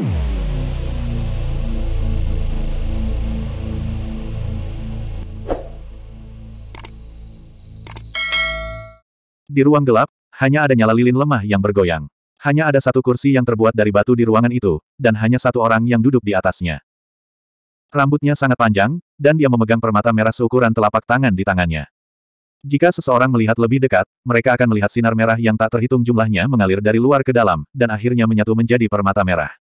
Di ruang gelap, hanya ada nyala lilin lemah yang bergoyang. Hanya ada satu kursi yang terbuat dari batu di ruangan itu, dan hanya satu orang yang duduk di atasnya. Rambutnya sangat panjang, dan dia memegang permata merah seukuran telapak tangan di tangannya. Jika seseorang melihat lebih dekat, mereka akan melihat sinar merah yang tak terhitung jumlahnya mengalir dari luar ke dalam, dan akhirnya menyatu menjadi permata merah.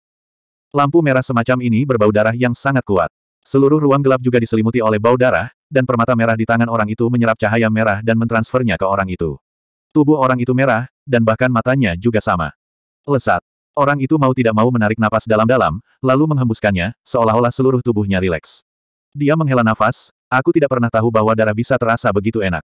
Lampu merah semacam ini berbau darah yang sangat kuat. Seluruh ruang gelap juga diselimuti oleh bau darah, dan permata merah di tangan orang itu menyerap cahaya merah dan mentransfernya ke orang itu. Tubuh orang itu merah, dan bahkan matanya juga sama. Lesat. Orang itu mau tidak mau menarik napas dalam-dalam, lalu menghembuskannya, seolah-olah seluruh tubuhnya rileks. Dia menghela nafas, aku tidak pernah tahu bahwa darah bisa terasa begitu enak.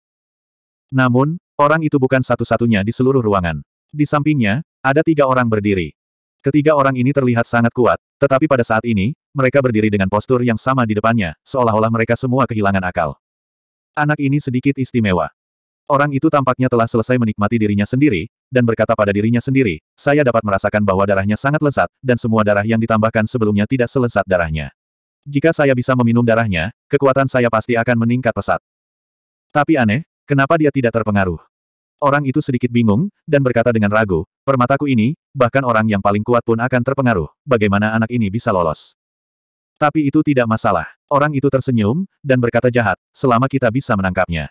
Namun, orang itu bukan satu-satunya di seluruh ruangan. Di sampingnya, ada tiga orang berdiri. Ketiga orang ini terlihat sangat kuat, tetapi pada saat ini, mereka berdiri dengan postur yang sama di depannya, seolah-olah mereka semua kehilangan akal. Anak ini sedikit istimewa. Orang itu tampaknya telah selesai menikmati dirinya sendiri, dan berkata pada dirinya sendiri, saya dapat merasakan bahwa darahnya sangat lezat, dan semua darah yang ditambahkan sebelumnya tidak selezat darahnya. Jika saya bisa meminum darahnya, kekuatan saya pasti akan meningkat pesat. Tapi aneh, kenapa dia tidak terpengaruh? Orang itu sedikit bingung, dan berkata dengan ragu, permataku ini, bahkan orang yang paling kuat pun akan terpengaruh, bagaimana anak ini bisa lolos. Tapi itu tidak masalah. Orang itu tersenyum, dan berkata jahat, selama kita bisa menangkapnya.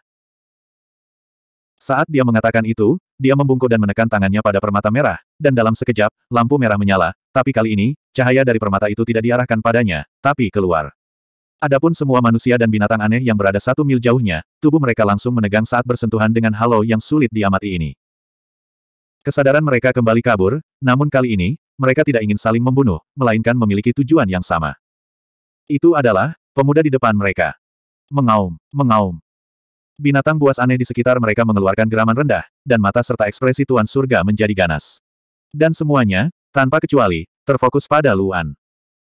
Saat dia mengatakan itu, dia membungkuk dan menekan tangannya pada permata merah, dan dalam sekejap, lampu merah menyala, tapi kali ini, cahaya dari permata itu tidak diarahkan padanya, tapi keluar. Adapun semua manusia dan binatang aneh yang berada satu mil jauhnya, tubuh mereka langsung menegang saat bersentuhan dengan halo yang sulit diamati ini. Kesadaran mereka kembali kabur, namun kali ini, mereka tidak ingin saling membunuh, melainkan memiliki tujuan yang sama. Itu adalah, pemuda di depan mereka. Mengaum, mengaum. Binatang buas aneh di sekitar mereka mengeluarkan geraman rendah, dan mata serta ekspresi Tuan Surga menjadi ganas. Dan semuanya, tanpa kecuali, terfokus pada Luan.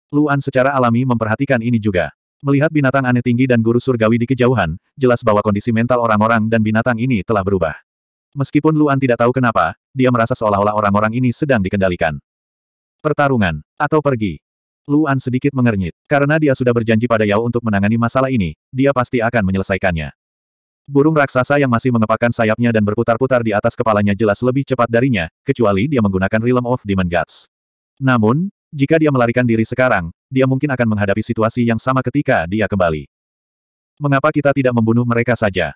Luan secara alami memperhatikan ini juga. Melihat binatang aneh tinggi dan guru surgawi di kejauhan, jelas bahwa kondisi mental orang-orang dan binatang ini telah berubah. Meskipun Luan tidak tahu kenapa, dia merasa seolah-olah orang-orang ini sedang dikendalikan. Pertarungan, atau pergi. Luan sedikit mengernyit. Karena dia sudah berjanji pada Yao untuk menangani masalah ini, dia pasti akan menyelesaikannya. Burung raksasa yang masih mengepakkan sayapnya dan berputar-putar di atas kepalanya jelas lebih cepat darinya, kecuali dia menggunakan Realm of Demon Gods. Namun, jika dia melarikan diri sekarang, dia mungkin akan menghadapi situasi yang sama ketika dia kembali. Mengapa kita tidak membunuh mereka saja?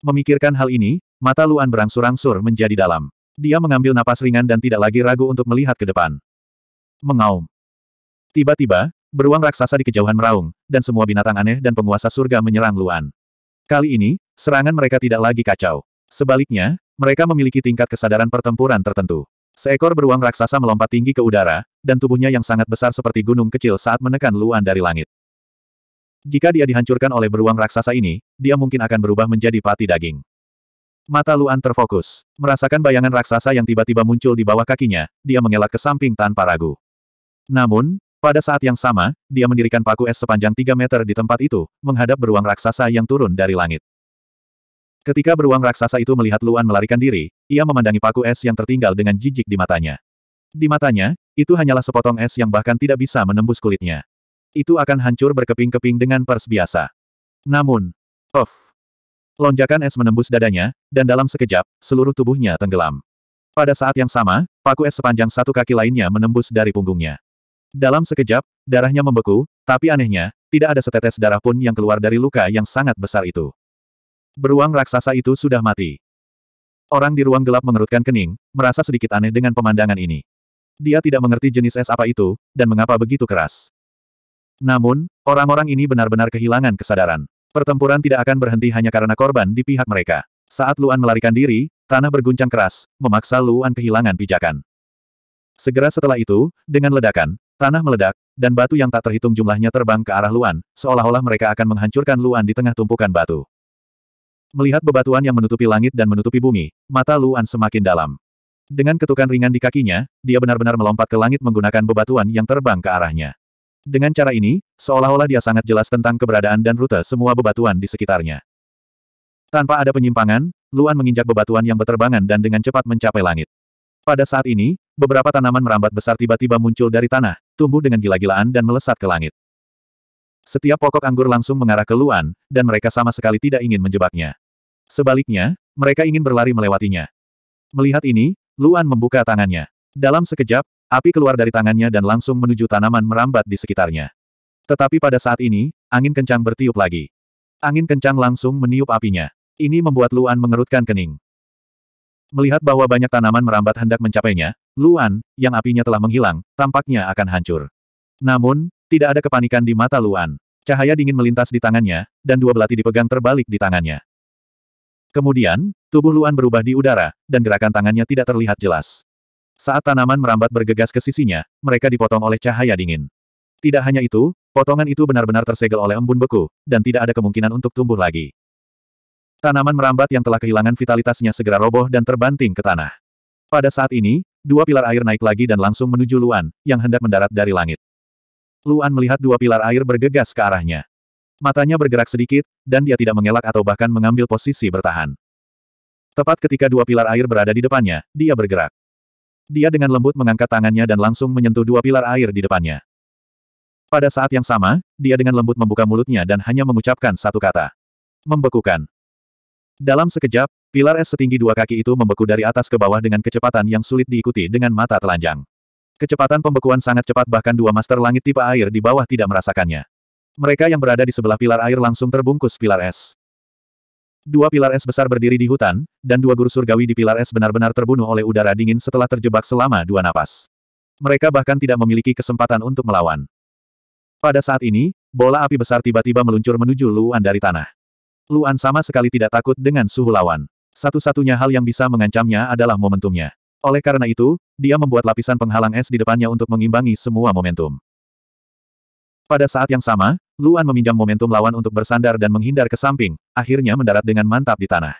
Memikirkan hal ini, mata Luan berangsur-angsur menjadi dalam. Dia mengambil napas ringan dan tidak lagi ragu untuk melihat ke depan. Mengaum. Tiba-tiba, beruang raksasa di kejauhan meraung, dan semua binatang aneh dan penguasa surga menyerang Luan. Kali ini, serangan mereka tidak lagi kacau. Sebaliknya, mereka memiliki tingkat kesadaran pertempuran tertentu. Seekor beruang raksasa melompat tinggi ke udara, dan tubuhnya yang sangat besar seperti gunung kecil saat menekan Luan dari langit. Jika dia dihancurkan oleh beruang raksasa ini, dia mungkin akan berubah menjadi pati daging. Mata Luan terfokus. Merasakan bayangan raksasa yang tiba-tiba muncul di bawah kakinya, dia mengelak ke samping tanpa ragu. Namun, pada saat yang sama, dia mendirikan paku es sepanjang 3 meter di tempat itu, menghadap beruang raksasa yang turun dari langit. Ketika beruang raksasa itu melihat Luan melarikan diri, ia memandangi paku es yang tertinggal dengan jijik di matanya. Di matanya, itu hanyalah sepotong es yang bahkan tidak bisa menembus kulitnya. Itu akan hancur berkeping-keping dengan pers biasa. Namun, of, Lonjakan es menembus dadanya, dan dalam sekejap, seluruh tubuhnya tenggelam. Pada saat yang sama, paku es sepanjang satu kaki lainnya menembus dari punggungnya. Dalam sekejap, darahnya membeku, tapi anehnya, tidak ada setetes darah pun yang keluar dari luka yang sangat besar itu. Beruang raksasa itu sudah mati. Orang di ruang gelap mengerutkan kening, merasa sedikit aneh dengan pemandangan ini. Dia tidak mengerti jenis es apa itu, dan mengapa begitu keras. Namun, orang-orang ini benar-benar kehilangan kesadaran. Pertempuran tidak akan berhenti hanya karena korban di pihak mereka. Saat Luan melarikan diri, tanah berguncang keras, memaksa Luan kehilangan pijakan. Segera setelah itu, dengan ledakan, tanah meledak, dan batu yang tak terhitung jumlahnya terbang ke arah Luan, seolah-olah mereka akan menghancurkan Luan di tengah tumpukan batu. Melihat bebatuan yang menutupi langit dan menutupi bumi, mata Luan semakin dalam. Dengan ketukan ringan di kakinya, dia benar-benar melompat ke langit menggunakan bebatuan yang terbang ke arahnya. Dengan cara ini, seolah-olah dia sangat jelas tentang keberadaan dan rute semua bebatuan di sekitarnya. Tanpa ada penyimpangan, Luan menginjak bebatuan yang berterbangan dan dengan cepat mencapai langit. Pada saat ini, beberapa tanaman merambat besar tiba-tiba muncul dari tanah, tumbuh dengan gila-gilaan dan melesat ke langit. Setiap pokok anggur langsung mengarah ke Luan, dan mereka sama sekali tidak ingin menjebaknya. Sebaliknya, mereka ingin berlari melewatinya. Melihat ini, Luan membuka tangannya. Dalam sekejap, api keluar dari tangannya dan langsung menuju tanaman merambat di sekitarnya. Tetapi pada saat ini, angin kencang bertiup lagi. Angin kencang langsung meniup apinya. Ini membuat Luan mengerutkan kening. Melihat bahwa banyak tanaman merambat hendak mencapainya, Luan, yang apinya telah menghilang, tampaknya akan hancur. Namun, tidak ada kepanikan di mata Luan. Cahaya dingin melintas di tangannya, dan dua belati dipegang terbalik di tangannya. Kemudian, tubuh Luan berubah di udara, dan gerakan tangannya tidak terlihat jelas. Saat tanaman merambat bergegas ke sisinya, mereka dipotong oleh cahaya dingin. Tidak hanya itu, potongan itu benar-benar tersegel oleh embun beku, dan tidak ada kemungkinan untuk tumbuh lagi. Tanaman merambat yang telah kehilangan vitalitasnya segera roboh dan terbanting ke tanah. Pada saat ini, dua pilar air naik lagi dan langsung menuju Luan, yang hendak mendarat dari langit. Luan melihat dua pilar air bergegas ke arahnya. Matanya bergerak sedikit, dan dia tidak mengelak atau bahkan mengambil posisi bertahan. Tepat ketika dua pilar air berada di depannya, dia bergerak. Dia dengan lembut mengangkat tangannya dan langsung menyentuh dua pilar air di depannya. Pada saat yang sama, dia dengan lembut membuka mulutnya dan hanya mengucapkan satu kata. Membekukan. Dalam sekejap, pilar es setinggi dua kaki itu membeku dari atas ke bawah dengan kecepatan yang sulit diikuti dengan mata telanjang. Kecepatan pembekuan sangat cepat bahkan dua master langit tipe air di bawah tidak merasakannya. Mereka yang berada di sebelah pilar air langsung terbungkus pilar es. Dua pilar es besar berdiri di hutan, dan dua guru surgawi di pilar es benar-benar terbunuh oleh udara dingin setelah terjebak selama dua napas. Mereka bahkan tidak memiliki kesempatan untuk melawan. Pada saat ini, bola api besar tiba-tiba meluncur menuju Luan dari tanah. Luan sama sekali tidak takut dengan suhu lawan. Satu-satunya hal yang bisa mengancamnya adalah momentumnya. Oleh karena itu, dia membuat lapisan penghalang es di depannya untuk mengimbangi semua momentum. Pada saat yang sama, Luan meminjam momentum lawan untuk bersandar dan menghindar ke samping, akhirnya mendarat dengan mantap di tanah.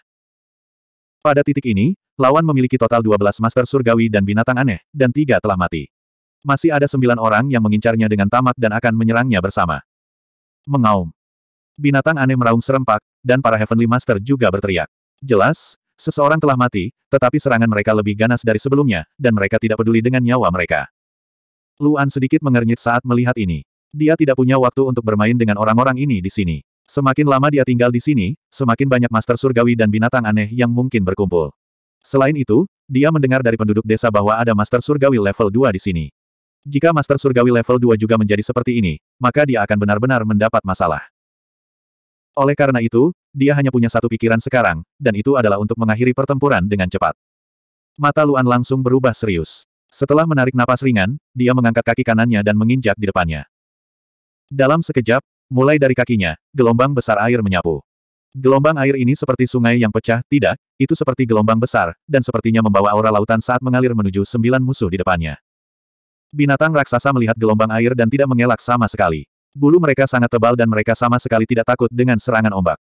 Pada titik ini, lawan memiliki total 12 master surgawi dan binatang aneh, dan tiga telah mati. Masih ada sembilan orang yang mengincarnya dengan tamak dan akan menyerangnya bersama. Mengaum. Binatang aneh meraung serempak, dan para Heavenly Master juga berteriak. Jelas, seseorang telah mati, tetapi serangan mereka lebih ganas dari sebelumnya, dan mereka tidak peduli dengan nyawa mereka. Luan sedikit mengernyit saat melihat ini. Dia tidak punya waktu untuk bermain dengan orang-orang ini di sini. Semakin lama dia tinggal di sini, semakin banyak master surgawi dan binatang aneh yang mungkin berkumpul. Selain itu, dia mendengar dari penduduk desa bahwa ada master surgawi level 2 di sini. Jika master surgawi level 2 juga menjadi seperti ini, maka dia akan benar-benar mendapat masalah. Oleh karena itu, dia hanya punya satu pikiran sekarang, dan itu adalah untuk mengakhiri pertempuran dengan cepat. Mata Luan langsung berubah serius. Setelah menarik napas ringan, dia mengangkat kaki kanannya dan menginjak di depannya. Dalam sekejap, mulai dari kakinya, gelombang besar air menyapu. Gelombang air ini seperti sungai yang pecah, tidak, itu seperti gelombang besar, dan sepertinya membawa aura lautan saat mengalir menuju sembilan musuh di depannya. Binatang raksasa melihat gelombang air dan tidak mengelak sama sekali. Bulu mereka sangat tebal dan mereka sama sekali tidak takut dengan serangan ombak.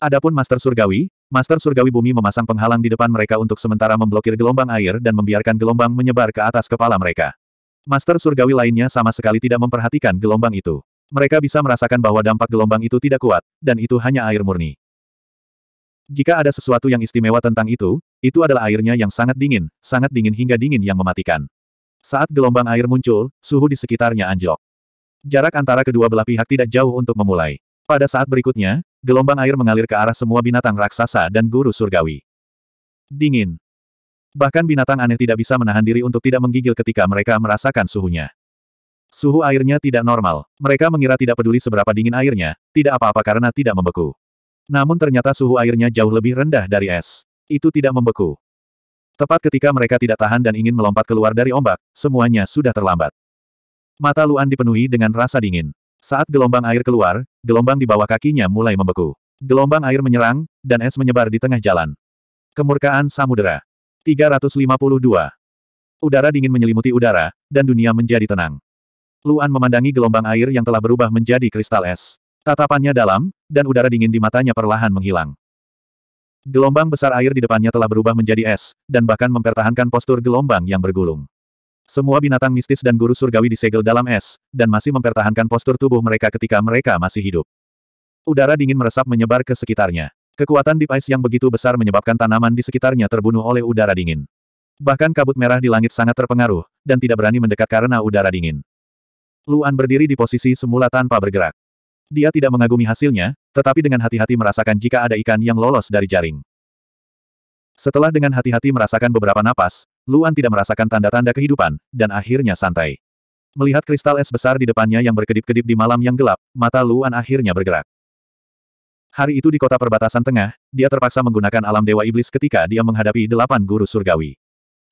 Adapun Master Surgawi, Master Surgawi Bumi memasang penghalang di depan mereka untuk sementara memblokir gelombang air dan membiarkan gelombang menyebar ke atas kepala mereka. Master surgawi lainnya sama sekali tidak memperhatikan gelombang itu. Mereka bisa merasakan bahwa dampak gelombang itu tidak kuat, dan itu hanya air murni. Jika ada sesuatu yang istimewa tentang itu, itu adalah airnya yang sangat dingin, sangat dingin hingga dingin yang mematikan. Saat gelombang air muncul, suhu di sekitarnya anjlok. Jarak antara kedua belah pihak tidak jauh untuk memulai. Pada saat berikutnya, gelombang air mengalir ke arah semua binatang raksasa dan guru surgawi. Dingin. Bahkan binatang aneh tidak bisa menahan diri untuk tidak menggigil ketika mereka merasakan suhunya. Suhu airnya tidak normal. Mereka mengira tidak peduli seberapa dingin airnya, tidak apa-apa karena tidak membeku. Namun ternyata suhu airnya jauh lebih rendah dari es. Itu tidak membeku. Tepat ketika mereka tidak tahan dan ingin melompat keluar dari ombak, semuanya sudah terlambat. Mata Luan dipenuhi dengan rasa dingin. Saat gelombang air keluar, gelombang di bawah kakinya mulai membeku. Gelombang air menyerang, dan es menyebar di tengah jalan. Kemurkaan Samudera. 352. Udara dingin menyelimuti udara, dan dunia menjadi tenang. Luan memandangi gelombang air yang telah berubah menjadi kristal es. Tatapannya dalam, dan udara dingin di matanya perlahan menghilang. Gelombang besar air di depannya telah berubah menjadi es, dan bahkan mempertahankan postur gelombang yang bergulung. Semua binatang mistis dan guru surgawi disegel dalam es, dan masih mempertahankan postur tubuh mereka ketika mereka masih hidup. Udara dingin meresap menyebar ke sekitarnya. Kekuatan Deep Ice yang begitu besar menyebabkan tanaman di sekitarnya terbunuh oleh udara dingin. Bahkan kabut merah di langit sangat terpengaruh, dan tidak berani mendekat karena udara dingin. Luan berdiri di posisi semula tanpa bergerak. Dia tidak mengagumi hasilnya, tetapi dengan hati-hati merasakan jika ada ikan yang lolos dari jaring. Setelah dengan hati-hati merasakan beberapa napas, Luan tidak merasakan tanda-tanda kehidupan, dan akhirnya santai. Melihat kristal es besar di depannya yang berkedip-kedip di malam yang gelap, mata Luan akhirnya bergerak. Hari itu di kota perbatasan tengah, dia terpaksa menggunakan alam dewa iblis ketika dia menghadapi delapan guru surgawi.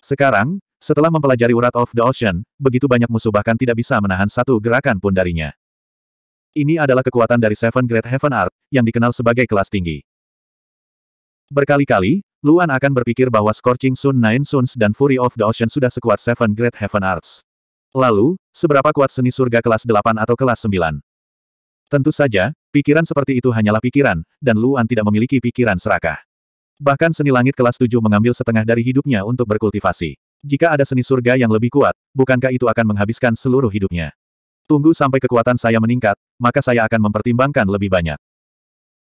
Sekarang, setelah mempelajari urat of the ocean, begitu banyak musuh bahkan tidak bisa menahan satu gerakan pun darinya. Ini adalah kekuatan dari Seven Great Heaven Art, yang dikenal sebagai kelas tinggi. Berkali-kali, Luan akan berpikir bahwa Scorching Sun Nine Suns dan Fury of the Ocean sudah sekuat Seven Great Heaven Arts. Lalu, seberapa kuat seni surga kelas 8 atau kelas 9? Tentu saja, Pikiran seperti itu hanyalah pikiran, dan Luan tidak memiliki pikiran serakah. Bahkan seni langit kelas 7 mengambil setengah dari hidupnya untuk berkultivasi. Jika ada seni surga yang lebih kuat, bukankah itu akan menghabiskan seluruh hidupnya? Tunggu sampai kekuatan saya meningkat, maka saya akan mempertimbangkan lebih banyak.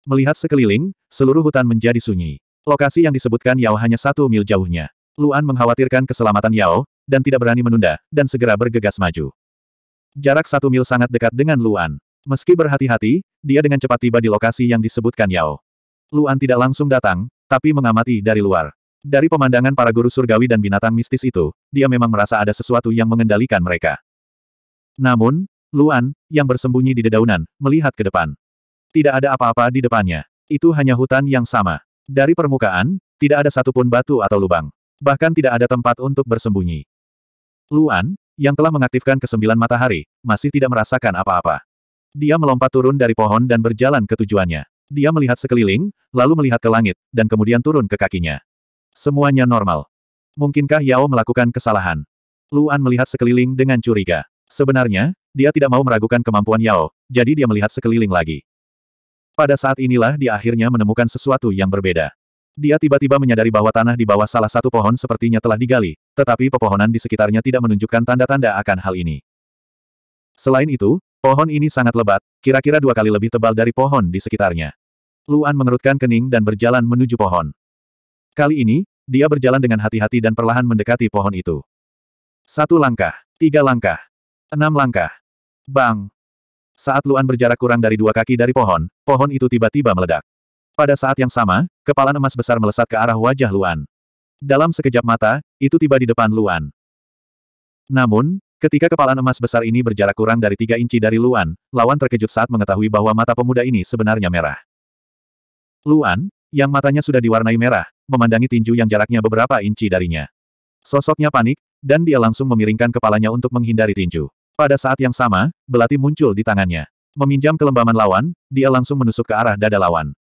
Melihat sekeliling, seluruh hutan menjadi sunyi. Lokasi yang disebutkan Yao hanya satu mil jauhnya. Luan mengkhawatirkan keselamatan Yao, dan tidak berani menunda, dan segera bergegas maju. Jarak satu mil sangat dekat dengan Luan. Meski berhati-hati, dia dengan cepat tiba di lokasi yang disebutkan Yao. Luan tidak langsung datang, tapi mengamati dari luar. Dari pemandangan para guru surgawi dan binatang mistis itu, dia memang merasa ada sesuatu yang mengendalikan mereka. Namun, Luan, yang bersembunyi di dedaunan, melihat ke depan. Tidak ada apa-apa di depannya. Itu hanya hutan yang sama. Dari permukaan, tidak ada satupun batu atau lubang. Bahkan tidak ada tempat untuk bersembunyi. Luan, yang telah mengaktifkan kesembilan matahari, masih tidak merasakan apa-apa. Dia melompat turun dari pohon dan berjalan ke tujuannya. Dia melihat sekeliling, lalu melihat ke langit, dan kemudian turun ke kakinya. Semuanya normal. Mungkinkah Yao melakukan kesalahan? Luan melihat sekeliling dengan curiga. Sebenarnya, dia tidak mau meragukan kemampuan Yao, jadi dia melihat sekeliling lagi. Pada saat inilah dia akhirnya menemukan sesuatu yang berbeda. Dia tiba-tiba menyadari bahwa tanah di bawah salah satu pohon sepertinya telah digali, tetapi pepohonan di sekitarnya tidak menunjukkan tanda-tanda akan hal ini. Selain itu, Pohon ini sangat lebat, kira-kira dua kali lebih tebal dari pohon di sekitarnya. Luan mengerutkan kening dan berjalan menuju pohon. Kali ini, dia berjalan dengan hati-hati dan perlahan mendekati pohon itu. Satu langkah, tiga langkah, enam langkah. Bang! Saat Luan berjarak kurang dari dua kaki dari pohon, pohon itu tiba-tiba meledak. Pada saat yang sama, kepala emas besar melesat ke arah wajah Luan. Dalam sekejap mata, itu tiba di depan Luan. Namun, Ketika kepala emas besar ini berjarak kurang dari tiga inci dari Luan, lawan terkejut saat mengetahui bahwa mata pemuda ini sebenarnya merah. Luan, yang matanya sudah diwarnai merah, memandangi tinju yang jaraknya beberapa inci darinya. Sosoknya panik, dan dia langsung memiringkan kepalanya untuk menghindari tinju. Pada saat yang sama, belati muncul di tangannya. Meminjam kelembaman lawan, dia langsung menusuk ke arah dada lawan.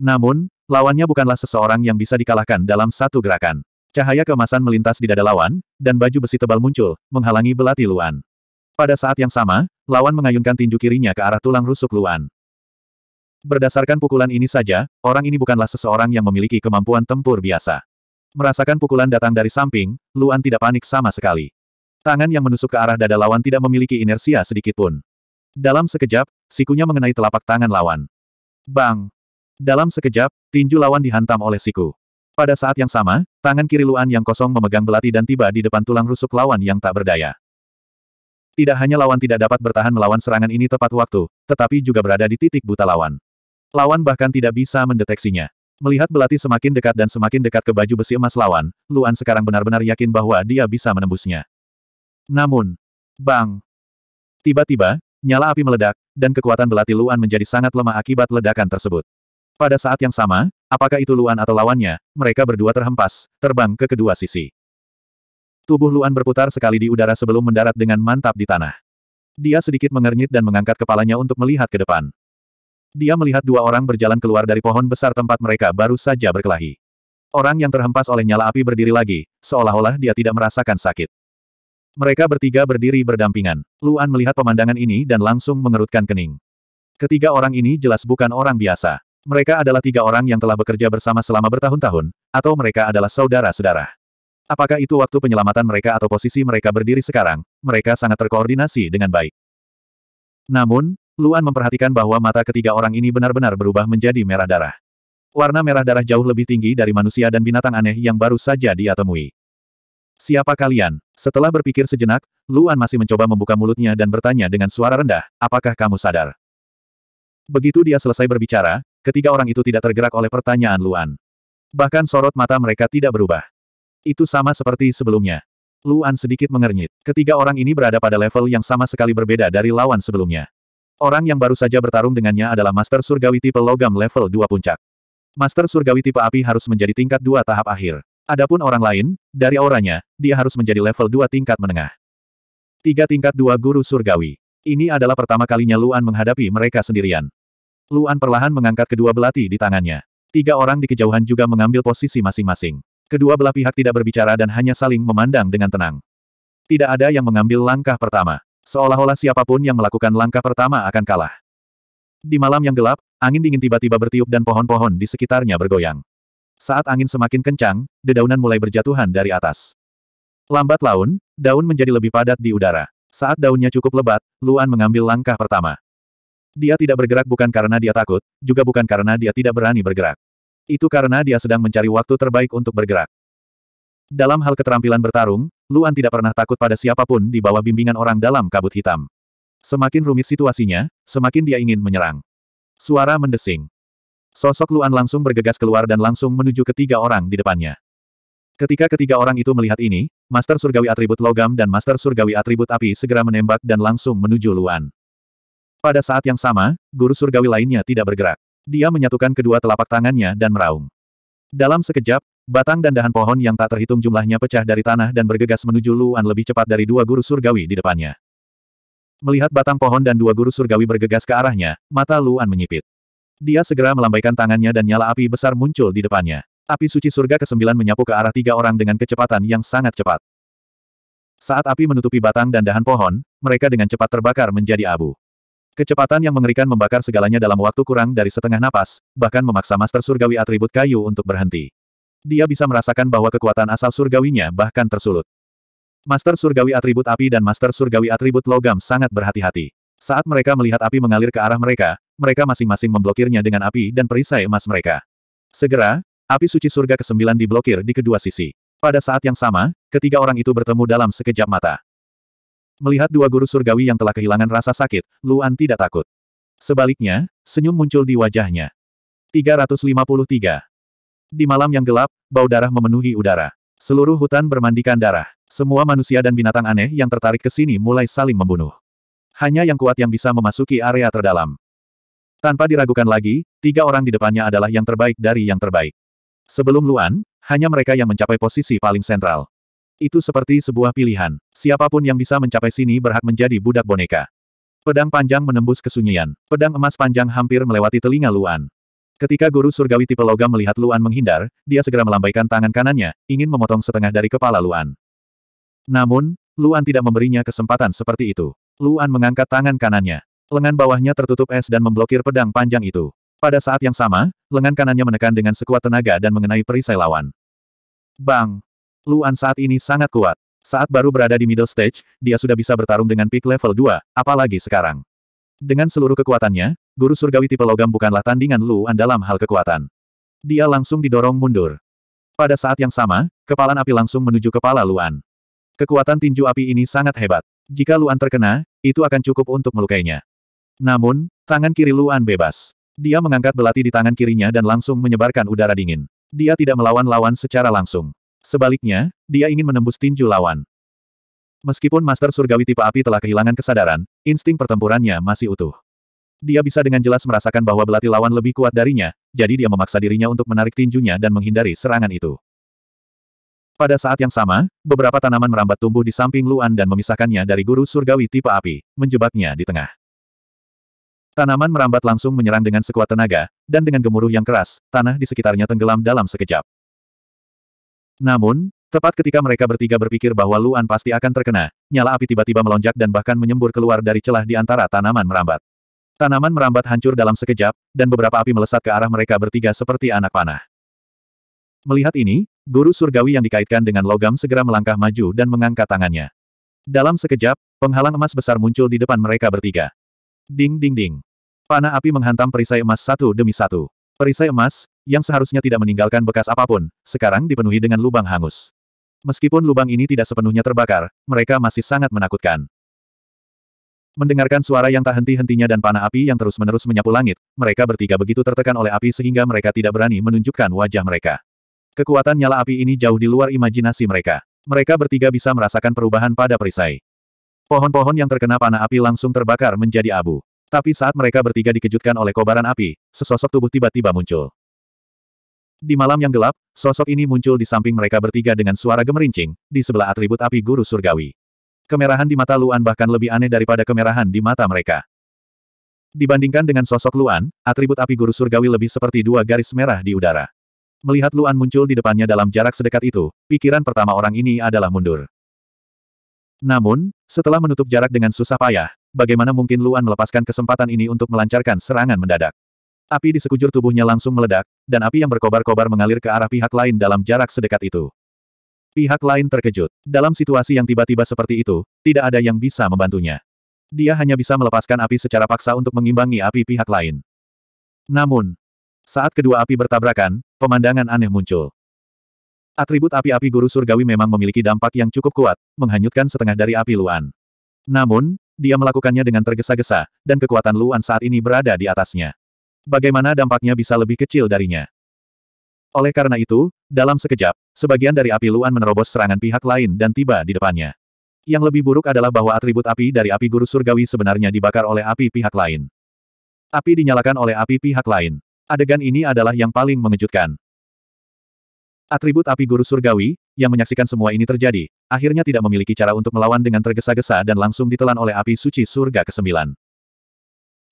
Namun, lawannya bukanlah seseorang yang bisa dikalahkan dalam satu gerakan. Cahaya kemasan melintas di dada lawan, dan baju besi tebal muncul, menghalangi belati Luan. Pada saat yang sama, lawan mengayunkan tinju kirinya ke arah tulang rusuk Luan. Berdasarkan pukulan ini saja, orang ini bukanlah seseorang yang memiliki kemampuan tempur biasa. Merasakan pukulan datang dari samping, Luan tidak panik sama sekali. Tangan yang menusuk ke arah dada lawan tidak memiliki inersia sedikit pun. Dalam sekejap, sikunya mengenai telapak tangan lawan. Bang! Dalam sekejap, tinju lawan dihantam oleh siku. Pada saat yang sama, tangan kiri Luan yang kosong memegang belati dan tiba di depan tulang rusuk lawan yang tak berdaya. Tidak hanya lawan tidak dapat bertahan melawan serangan ini tepat waktu, tetapi juga berada di titik buta lawan. Lawan bahkan tidak bisa mendeteksinya. Melihat belati semakin dekat dan semakin dekat ke baju besi emas lawan, Luan sekarang benar-benar yakin bahwa dia bisa menembusnya. Namun, bang! Tiba-tiba, nyala api meledak, dan kekuatan belati Luan menjadi sangat lemah akibat ledakan tersebut. Pada saat yang sama, Apakah itu Luan atau lawannya, mereka berdua terhempas, terbang ke kedua sisi. Tubuh Luan berputar sekali di udara sebelum mendarat dengan mantap di tanah. Dia sedikit mengernyit dan mengangkat kepalanya untuk melihat ke depan. Dia melihat dua orang berjalan keluar dari pohon besar tempat mereka baru saja berkelahi. Orang yang terhempas oleh nyala api berdiri lagi, seolah-olah dia tidak merasakan sakit. Mereka bertiga berdiri berdampingan. Luan melihat pemandangan ini dan langsung mengerutkan kening. Ketiga orang ini jelas bukan orang biasa. Mereka adalah tiga orang yang telah bekerja bersama selama bertahun-tahun, atau mereka adalah saudara-saudara. Apakah itu waktu penyelamatan mereka atau posisi mereka berdiri sekarang, mereka sangat terkoordinasi dengan baik. Namun, Luan memperhatikan bahwa mata ketiga orang ini benar-benar berubah menjadi merah darah. Warna merah darah jauh lebih tinggi dari manusia dan binatang aneh yang baru saja dia temui. Siapa kalian? Setelah berpikir sejenak, Luan masih mencoba membuka mulutnya dan bertanya dengan suara rendah, apakah kamu sadar? Begitu dia selesai berbicara, ketiga orang itu tidak tergerak oleh pertanyaan Luan. Bahkan sorot mata mereka tidak berubah. Itu sama seperti sebelumnya. Luan sedikit mengernyit. Ketiga orang ini berada pada level yang sama sekali berbeda dari lawan sebelumnya. Orang yang baru saja bertarung dengannya adalah Master Surgawi tipe logam level 2 puncak. Master Surgawi tipe api harus menjadi tingkat 2 tahap akhir. Adapun orang lain, dari auranya, dia harus menjadi level 2 tingkat menengah. Tiga tingkat dua guru surgawi. Ini adalah pertama kalinya Luan menghadapi mereka sendirian. Luan perlahan mengangkat kedua belati di tangannya. Tiga orang di kejauhan juga mengambil posisi masing-masing. Kedua belah pihak tidak berbicara dan hanya saling memandang dengan tenang. Tidak ada yang mengambil langkah pertama. Seolah-olah siapapun yang melakukan langkah pertama akan kalah. Di malam yang gelap, angin dingin tiba-tiba bertiup dan pohon-pohon di sekitarnya bergoyang. Saat angin semakin kencang, dedaunan mulai berjatuhan dari atas. Lambat laun, daun menjadi lebih padat di udara. Saat daunnya cukup lebat, Luan mengambil langkah pertama. Dia tidak bergerak bukan karena dia takut, juga bukan karena dia tidak berani bergerak. Itu karena dia sedang mencari waktu terbaik untuk bergerak. Dalam hal keterampilan bertarung, Luan tidak pernah takut pada siapapun di bawah bimbingan orang dalam kabut hitam. Semakin rumit situasinya, semakin dia ingin menyerang. Suara mendesing. Sosok Luan langsung bergegas keluar dan langsung menuju ketiga orang di depannya. Ketika ketiga orang itu melihat ini, Master Surgawi Atribut Logam dan Master Surgawi Atribut Api segera menembak dan langsung menuju Luan. Pada saat yang sama, guru surgawi lainnya tidak bergerak. Dia menyatukan kedua telapak tangannya dan meraung. Dalam sekejap, batang dan dahan pohon yang tak terhitung jumlahnya pecah dari tanah dan bergegas menuju Luan lebih cepat dari dua guru surgawi di depannya. Melihat batang pohon dan dua guru surgawi bergegas ke arahnya, mata Luan menyipit. Dia segera melambaikan tangannya dan nyala api besar muncul di depannya. Api suci surga ke-9 menyapu ke arah tiga orang dengan kecepatan yang sangat cepat. Saat api menutupi batang dan dahan pohon, mereka dengan cepat terbakar menjadi abu. Kecepatan yang mengerikan membakar segalanya dalam waktu kurang dari setengah napas, bahkan memaksa Master Surgawi atribut kayu untuk berhenti. Dia bisa merasakan bahwa kekuatan asal surgawinya bahkan tersulut. Master Surgawi atribut api dan Master Surgawi atribut logam sangat berhati-hati. Saat mereka melihat api mengalir ke arah mereka, mereka masing-masing memblokirnya dengan api dan perisai emas mereka. Segera, api suci surga ke-9 diblokir di kedua sisi. Pada saat yang sama, ketiga orang itu bertemu dalam sekejap mata. Melihat dua guru surgawi yang telah kehilangan rasa sakit, Luan tidak takut. Sebaliknya, senyum muncul di wajahnya. 353. Di malam yang gelap, bau darah memenuhi udara. Seluruh hutan bermandikan darah. Semua manusia dan binatang aneh yang tertarik ke sini mulai saling membunuh. Hanya yang kuat yang bisa memasuki area terdalam. Tanpa diragukan lagi, tiga orang di depannya adalah yang terbaik dari yang terbaik. Sebelum Luan, hanya mereka yang mencapai posisi paling sentral. Itu seperti sebuah pilihan. Siapapun yang bisa mencapai sini berhak menjadi budak boneka. Pedang panjang menembus kesunyian. Pedang emas panjang hampir melewati telinga Luan. Ketika guru surgawi tipe logam melihat Luan menghindar, dia segera melambaikan tangan kanannya, ingin memotong setengah dari kepala Luan. Namun, Luan tidak memberinya kesempatan seperti itu. Luan mengangkat tangan kanannya. Lengan bawahnya tertutup es dan memblokir pedang panjang itu. Pada saat yang sama, lengan kanannya menekan dengan sekuat tenaga dan mengenai perisai lawan. Bang! Luan saat ini sangat kuat. Saat baru berada di middle stage, dia sudah bisa bertarung dengan peak level 2, apalagi sekarang. Dengan seluruh kekuatannya, guru surgawi tipe logam bukanlah tandingan Luan dalam hal kekuatan. Dia langsung didorong mundur. Pada saat yang sama, kepalan api langsung menuju kepala Luan. Kekuatan tinju api ini sangat hebat. Jika Luan terkena, itu akan cukup untuk melukainya. Namun, tangan kiri Luan bebas. Dia mengangkat belati di tangan kirinya dan langsung menyebarkan udara dingin. Dia tidak melawan lawan secara langsung. Sebaliknya, dia ingin menembus tinju lawan. Meskipun Master Surgawi tipe api telah kehilangan kesadaran, insting pertempurannya masih utuh. Dia bisa dengan jelas merasakan bahwa belati lawan lebih kuat darinya, jadi dia memaksa dirinya untuk menarik tinjunya dan menghindari serangan itu. Pada saat yang sama, beberapa tanaman merambat tumbuh di samping Luan dan memisahkannya dari guru surgawi tipe api, menjebaknya di tengah. Tanaman merambat langsung menyerang dengan sekuat tenaga, dan dengan gemuruh yang keras, tanah di sekitarnya tenggelam dalam sekejap. Namun, tepat ketika mereka bertiga berpikir bahwa Luan pasti akan terkena, nyala api tiba-tiba melonjak dan bahkan menyembur keluar dari celah di antara tanaman merambat. Tanaman merambat hancur dalam sekejap, dan beberapa api melesat ke arah mereka bertiga seperti anak panah. Melihat ini, guru surgawi yang dikaitkan dengan logam segera melangkah maju dan mengangkat tangannya. Dalam sekejap, penghalang emas besar muncul di depan mereka bertiga. Ding ding ding. Panah api menghantam perisai emas satu demi satu. Perisai emas, yang seharusnya tidak meninggalkan bekas apapun, sekarang dipenuhi dengan lubang hangus. Meskipun lubang ini tidak sepenuhnya terbakar, mereka masih sangat menakutkan. Mendengarkan suara yang tak henti-hentinya dan panah api yang terus-menerus menyapu langit, mereka bertiga begitu tertekan oleh api sehingga mereka tidak berani menunjukkan wajah mereka. Kekuatan nyala api ini jauh di luar imajinasi mereka. Mereka bertiga bisa merasakan perubahan pada perisai. Pohon-pohon yang terkena panah api langsung terbakar menjadi abu. Tapi saat mereka bertiga dikejutkan oleh kobaran api, sesosok tubuh tiba-tiba muncul. Di malam yang gelap, sosok ini muncul di samping mereka bertiga dengan suara gemerincing, di sebelah atribut api guru surgawi. Kemerahan di mata Luan bahkan lebih aneh daripada kemerahan di mata mereka. Dibandingkan dengan sosok Luan, atribut api guru surgawi lebih seperti dua garis merah di udara. Melihat Luan muncul di depannya dalam jarak sedekat itu, pikiran pertama orang ini adalah mundur. Namun, setelah menutup jarak dengan susah payah, bagaimana mungkin Luan melepaskan kesempatan ini untuk melancarkan serangan mendadak. Api di sekujur tubuhnya langsung meledak, dan api yang berkobar-kobar mengalir ke arah pihak lain dalam jarak sedekat itu. Pihak lain terkejut. Dalam situasi yang tiba-tiba seperti itu, tidak ada yang bisa membantunya. Dia hanya bisa melepaskan api secara paksa untuk mengimbangi api pihak lain. Namun, saat kedua api bertabrakan, pemandangan aneh muncul. Atribut api-api guru surgawi memang memiliki dampak yang cukup kuat, menghanyutkan setengah dari api Luan. Namun, dia melakukannya dengan tergesa-gesa, dan kekuatan Luan saat ini berada di atasnya. Bagaimana dampaknya bisa lebih kecil darinya? Oleh karena itu, dalam sekejap, sebagian dari api Luan menerobos serangan pihak lain dan tiba di depannya. Yang lebih buruk adalah bahwa atribut api dari api guru surgawi sebenarnya dibakar oleh api pihak lain. Api dinyalakan oleh api pihak lain. Adegan ini adalah yang paling mengejutkan. Atribut api guru surgawi, yang menyaksikan semua ini terjadi, akhirnya tidak memiliki cara untuk melawan dengan tergesa-gesa dan langsung ditelan oleh api suci surga ke-9.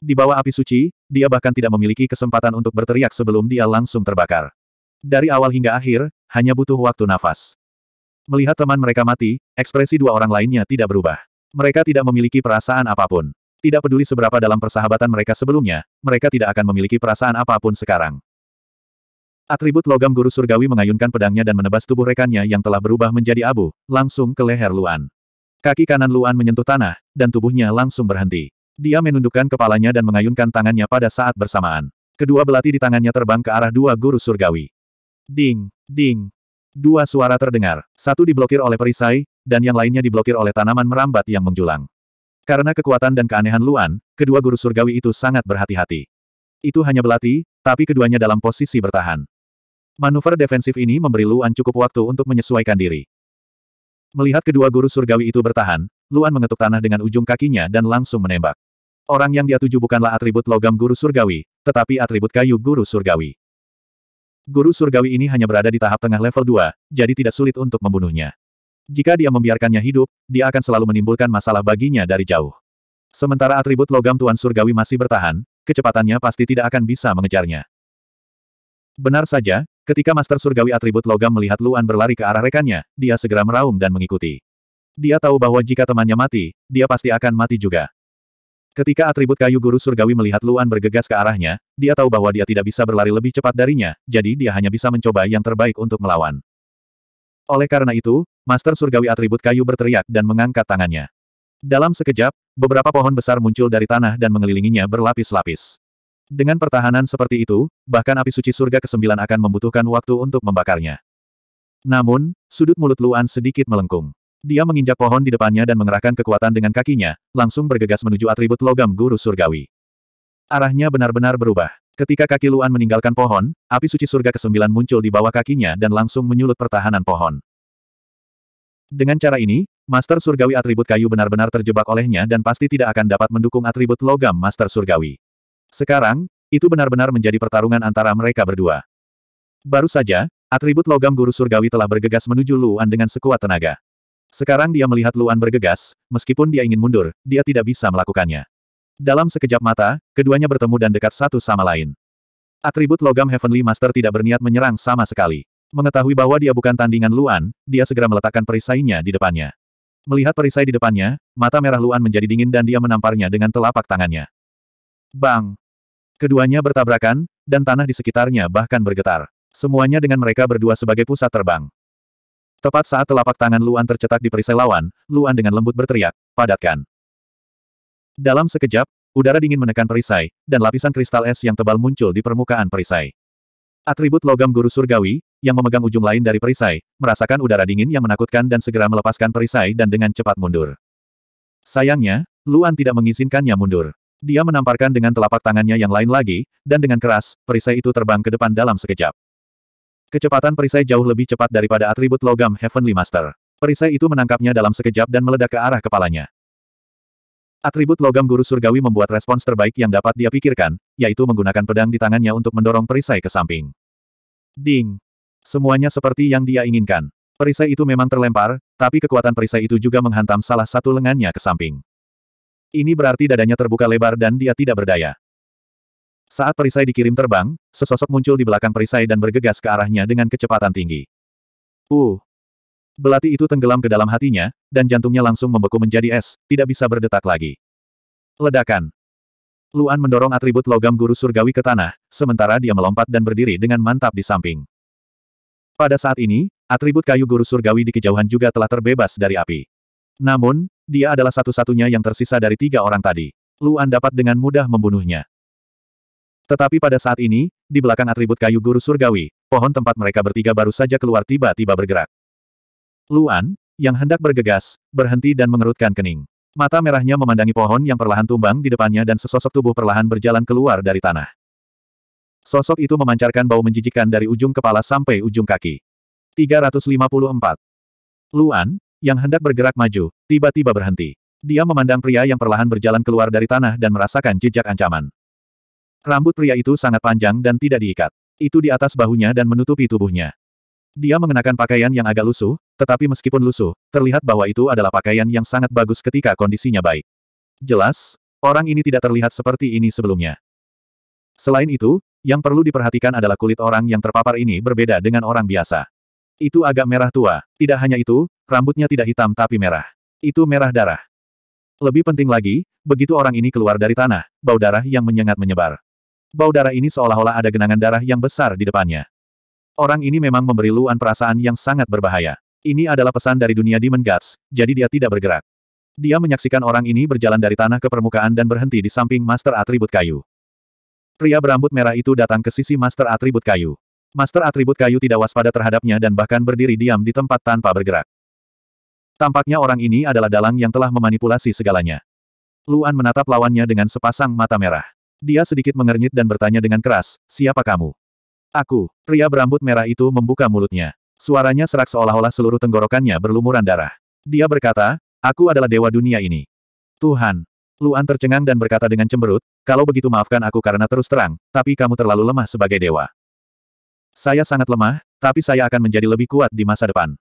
Di bawah api suci, dia bahkan tidak memiliki kesempatan untuk berteriak sebelum dia langsung terbakar. Dari awal hingga akhir, hanya butuh waktu nafas. Melihat teman mereka mati, ekspresi dua orang lainnya tidak berubah. Mereka tidak memiliki perasaan apapun. Tidak peduli seberapa dalam persahabatan mereka sebelumnya, mereka tidak akan memiliki perasaan apapun sekarang. Atribut logam guru surgawi mengayunkan pedangnya dan menebas tubuh rekannya yang telah berubah menjadi abu, langsung ke leher Luan. Kaki kanan Luan menyentuh tanah, dan tubuhnya langsung berhenti. Dia menundukkan kepalanya dan mengayunkan tangannya pada saat bersamaan. Kedua belati di tangannya terbang ke arah dua guru surgawi. Ding, ding. Dua suara terdengar, satu diblokir oleh perisai, dan yang lainnya diblokir oleh tanaman merambat yang menjulang. Karena kekuatan dan keanehan Luan, kedua guru surgawi itu sangat berhati-hati. Itu hanya belati, tapi keduanya dalam posisi bertahan. Manuver defensif ini memberi Luan cukup waktu untuk menyesuaikan diri. Melihat kedua guru surgawi itu bertahan, Luan mengetuk tanah dengan ujung kakinya dan langsung menembak. Orang yang dia tuju bukanlah atribut logam guru surgawi, tetapi atribut kayu guru surgawi. Guru surgawi ini hanya berada di tahap tengah level 2, jadi tidak sulit untuk membunuhnya. Jika dia membiarkannya hidup, dia akan selalu menimbulkan masalah baginya dari jauh. Sementara atribut logam Tuan Surgawi masih bertahan, kecepatannya pasti tidak akan bisa mengejarnya. Benar saja, Ketika Master Surgawi atribut logam melihat Luan berlari ke arah rekannya, dia segera meraung dan mengikuti. Dia tahu bahwa jika temannya mati, dia pasti akan mati juga. Ketika atribut kayu guru surgawi melihat Luan bergegas ke arahnya, dia tahu bahwa dia tidak bisa berlari lebih cepat darinya, jadi dia hanya bisa mencoba yang terbaik untuk melawan. Oleh karena itu, Master Surgawi atribut kayu berteriak dan mengangkat tangannya. Dalam sekejap, beberapa pohon besar muncul dari tanah dan mengelilinginya berlapis-lapis. Dengan pertahanan seperti itu, bahkan api suci surga ke-9 akan membutuhkan waktu untuk membakarnya. Namun, sudut mulut Luan sedikit melengkung. Dia menginjak pohon di depannya dan mengerahkan kekuatan dengan kakinya, langsung bergegas menuju atribut logam guru surgawi. Arahnya benar-benar berubah. Ketika kaki Luan meninggalkan pohon, api suci surga ke-9 muncul di bawah kakinya dan langsung menyulut pertahanan pohon. Dengan cara ini, Master Surgawi atribut kayu benar-benar terjebak olehnya dan pasti tidak akan dapat mendukung atribut logam Master Surgawi. Sekarang, itu benar-benar menjadi pertarungan antara mereka berdua. Baru saja, atribut logam guru surgawi telah bergegas menuju Luan dengan sekuat tenaga. Sekarang dia melihat Luan bergegas, meskipun dia ingin mundur, dia tidak bisa melakukannya. Dalam sekejap mata, keduanya bertemu dan dekat satu sama lain. Atribut logam Heavenly Master tidak berniat menyerang sama sekali. Mengetahui bahwa dia bukan tandingan Luan, dia segera meletakkan perisainya di depannya. Melihat perisai di depannya, mata merah Luan menjadi dingin dan dia menamparnya dengan telapak tangannya. Bang! Keduanya bertabrakan, dan tanah di sekitarnya bahkan bergetar. Semuanya dengan mereka berdua sebagai pusat terbang. Tepat saat telapak tangan Luan tercetak di perisai lawan, Luan dengan lembut berteriak, padatkan. Dalam sekejap, udara dingin menekan perisai, dan lapisan kristal es yang tebal muncul di permukaan perisai. Atribut logam guru surgawi, yang memegang ujung lain dari perisai, merasakan udara dingin yang menakutkan dan segera melepaskan perisai dan dengan cepat mundur. Sayangnya, Luan tidak mengizinkannya mundur. Dia menamparkan dengan telapak tangannya yang lain lagi, dan dengan keras, perisai itu terbang ke depan dalam sekejap. Kecepatan perisai jauh lebih cepat daripada atribut logam Heavenly Master. Perisai itu menangkapnya dalam sekejap dan meledak ke arah kepalanya. Atribut logam guru surgawi membuat respons terbaik yang dapat dia pikirkan, yaitu menggunakan pedang di tangannya untuk mendorong perisai ke samping. Ding! Semuanya seperti yang dia inginkan. Perisai itu memang terlempar, tapi kekuatan perisai itu juga menghantam salah satu lengannya ke samping. Ini berarti dadanya terbuka lebar dan dia tidak berdaya. Saat perisai dikirim terbang, sesosok muncul di belakang perisai dan bergegas ke arahnya dengan kecepatan tinggi. Uh! Belati itu tenggelam ke dalam hatinya, dan jantungnya langsung membeku menjadi es, tidak bisa berdetak lagi. Ledakan. Luan mendorong atribut logam guru surgawi ke tanah, sementara dia melompat dan berdiri dengan mantap di samping. Pada saat ini, atribut kayu guru surgawi di kejauhan juga telah terbebas dari api. Namun, dia adalah satu-satunya yang tersisa dari tiga orang tadi. Luan dapat dengan mudah membunuhnya. Tetapi pada saat ini, di belakang atribut kayu guru surgawi, pohon tempat mereka bertiga baru saja keluar tiba-tiba bergerak. Luan, yang hendak bergegas, berhenti dan mengerutkan kening. Mata merahnya memandangi pohon yang perlahan tumbang di depannya dan sesosok tubuh perlahan berjalan keluar dari tanah. Sosok itu memancarkan bau menjijikan dari ujung kepala sampai ujung kaki. 354. Luan, yang hendak bergerak maju, tiba-tiba berhenti. Dia memandang pria yang perlahan berjalan keluar dari tanah dan merasakan jejak ancaman. Rambut pria itu sangat panjang dan tidak diikat. Itu di atas bahunya dan menutupi tubuhnya. Dia mengenakan pakaian yang agak lusuh, tetapi meskipun lusuh, terlihat bahwa itu adalah pakaian yang sangat bagus ketika kondisinya baik. Jelas, orang ini tidak terlihat seperti ini sebelumnya. Selain itu, yang perlu diperhatikan adalah kulit orang yang terpapar ini berbeda dengan orang biasa. Itu agak merah tua. Tidak hanya itu, rambutnya tidak hitam tapi merah. Itu merah darah. Lebih penting lagi, begitu orang ini keluar dari tanah, bau darah yang menyengat menyebar. Bau darah ini seolah-olah ada genangan darah yang besar di depannya. Orang ini memang memberi Luan perasaan yang sangat berbahaya. Ini adalah pesan dari dunia Demon Gods, jadi dia tidak bergerak. Dia menyaksikan orang ini berjalan dari tanah ke permukaan dan berhenti di samping Master Atribut Kayu. Pria berambut merah itu datang ke sisi Master Atribut Kayu. Master atribut kayu tidak waspada terhadapnya dan bahkan berdiri diam di tempat tanpa bergerak. Tampaknya orang ini adalah dalang yang telah memanipulasi segalanya. Luan menatap lawannya dengan sepasang mata merah. Dia sedikit mengernyit dan bertanya dengan keras, siapa kamu? Aku, pria berambut merah itu membuka mulutnya. Suaranya serak seolah-olah seluruh tenggorokannya berlumuran darah. Dia berkata, aku adalah dewa dunia ini. Tuhan. Luan tercengang dan berkata dengan cemberut, kalau begitu maafkan aku karena terus terang, tapi kamu terlalu lemah sebagai dewa. Saya sangat lemah, tapi saya akan menjadi lebih kuat di masa depan.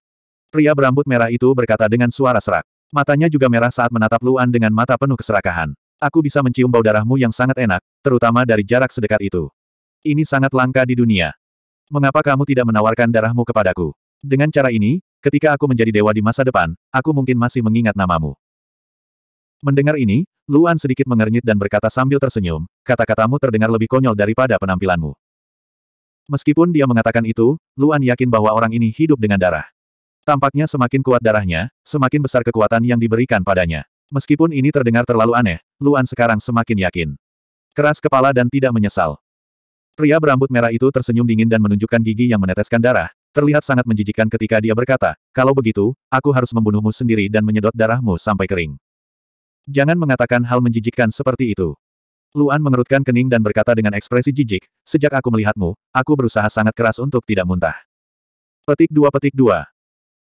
Pria berambut merah itu berkata dengan suara serak. Matanya juga merah saat menatap Luan dengan mata penuh keserakahan. Aku bisa mencium bau darahmu yang sangat enak, terutama dari jarak sedekat itu. Ini sangat langka di dunia. Mengapa kamu tidak menawarkan darahmu kepadaku? Dengan cara ini, ketika aku menjadi dewa di masa depan, aku mungkin masih mengingat namamu. Mendengar ini, Luan sedikit mengernyit dan berkata sambil tersenyum, kata-katamu terdengar lebih konyol daripada penampilanmu. Meskipun dia mengatakan itu, Luan yakin bahwa orang ini hidup dengan darah. Tampaknya semakin kuat darahnya, semakin besar kekuatan yang diberikan padanya. Meskipun ini terdengar terlalu aneh, Luan sekarang semakin yakin. Keras kepala dan tidak menyesal. Pria berambut merah itu tersenyum dingin dan menunjukkan gigi yang meneteskan darah, terlihat sangat menjijikkan ketika dia berkata, kalau begitu, aku harus membunuhmu sendiri dan menyedot darahmu sampai kering. Jangan mengatakan hal menjijikkan seperti itu. Luan mengerutkan kening dan berkata dengan ekspresi jijik, sejak aku melihatmu, aku berusaha sangat keras untuk tidak muntah. Petik dua petik dua.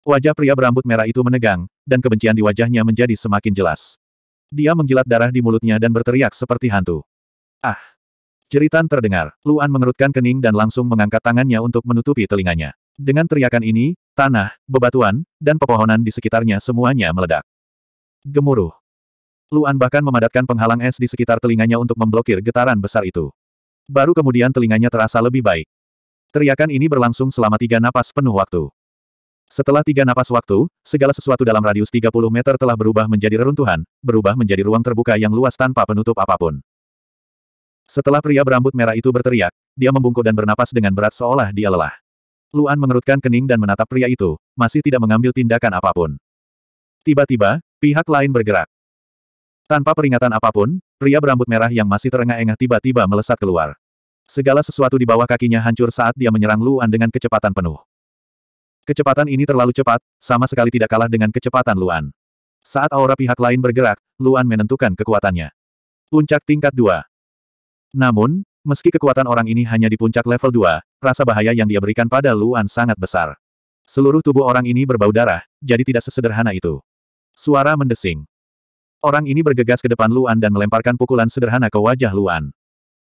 Wajah pria berambut merah itu menegang, dan kebencian di wajahnya menjadi semakin jelas. Dia menjilat darah di mulutnya dan berteriak seperti hantu. Ah! Jeritan terdengar, Luan mengerutkan kening dan langsung mengangkat tangannya untuk menutupi telinganya. Dengan teriakan ini, tanah, bebatuan, dan pepohonan di sekitarnya semuanya meledak. Gemuruh. Luan bahkan memadatkan penghalang es di sekitar telinganya untuk memblokir getaran besar itu. Baru kemudian telinganya terasa lebih baik. Teriakan ini berlangsung selama tiga napas penuh waktu. Setelah tiga napas waktu, segala sesuatu dalam radius 30 meter telah berubah menjadi reruntuhan, berubah menjadi ruang terbuka yang luas tanpa penutup apapun. Setelah pria berambut merah itu berteriak, dia membungkuk dan bernapas dengan berat seolah dia lelah. Luan mengerutkan kening dan menatap pria itu, masih tidak mengambil tindakan apapun. Tiba-tiba, pihak lain bergerak. Tanpa peringatan apapun, pria berambut merah yang masih terengah-engah tiba-tiba melesat keluar. Segala sesuatu di bawah kakinya hancur saat dia menyerang Luan dengan kecepatan penuh. Kecepatan ini terlalu cepat, sama sekali tidak kalah dengan kecepatan Luan. Saat aura pihak lain bergerak, Luan menentukan kekuatannya. Puncak tingkat 2. Namun, meski kekuatan orang ini hanya di puncak level 2, rasa bahaya yang dia berikan pada Luan sangat besar. Seluruh tubuh orang ini berbau darah, jadi tidak sesederhana itu. Suara mendesing. Orang ini bergegas ke depan Luan dan melemparkan pukulan sederhana ke wajah Luan.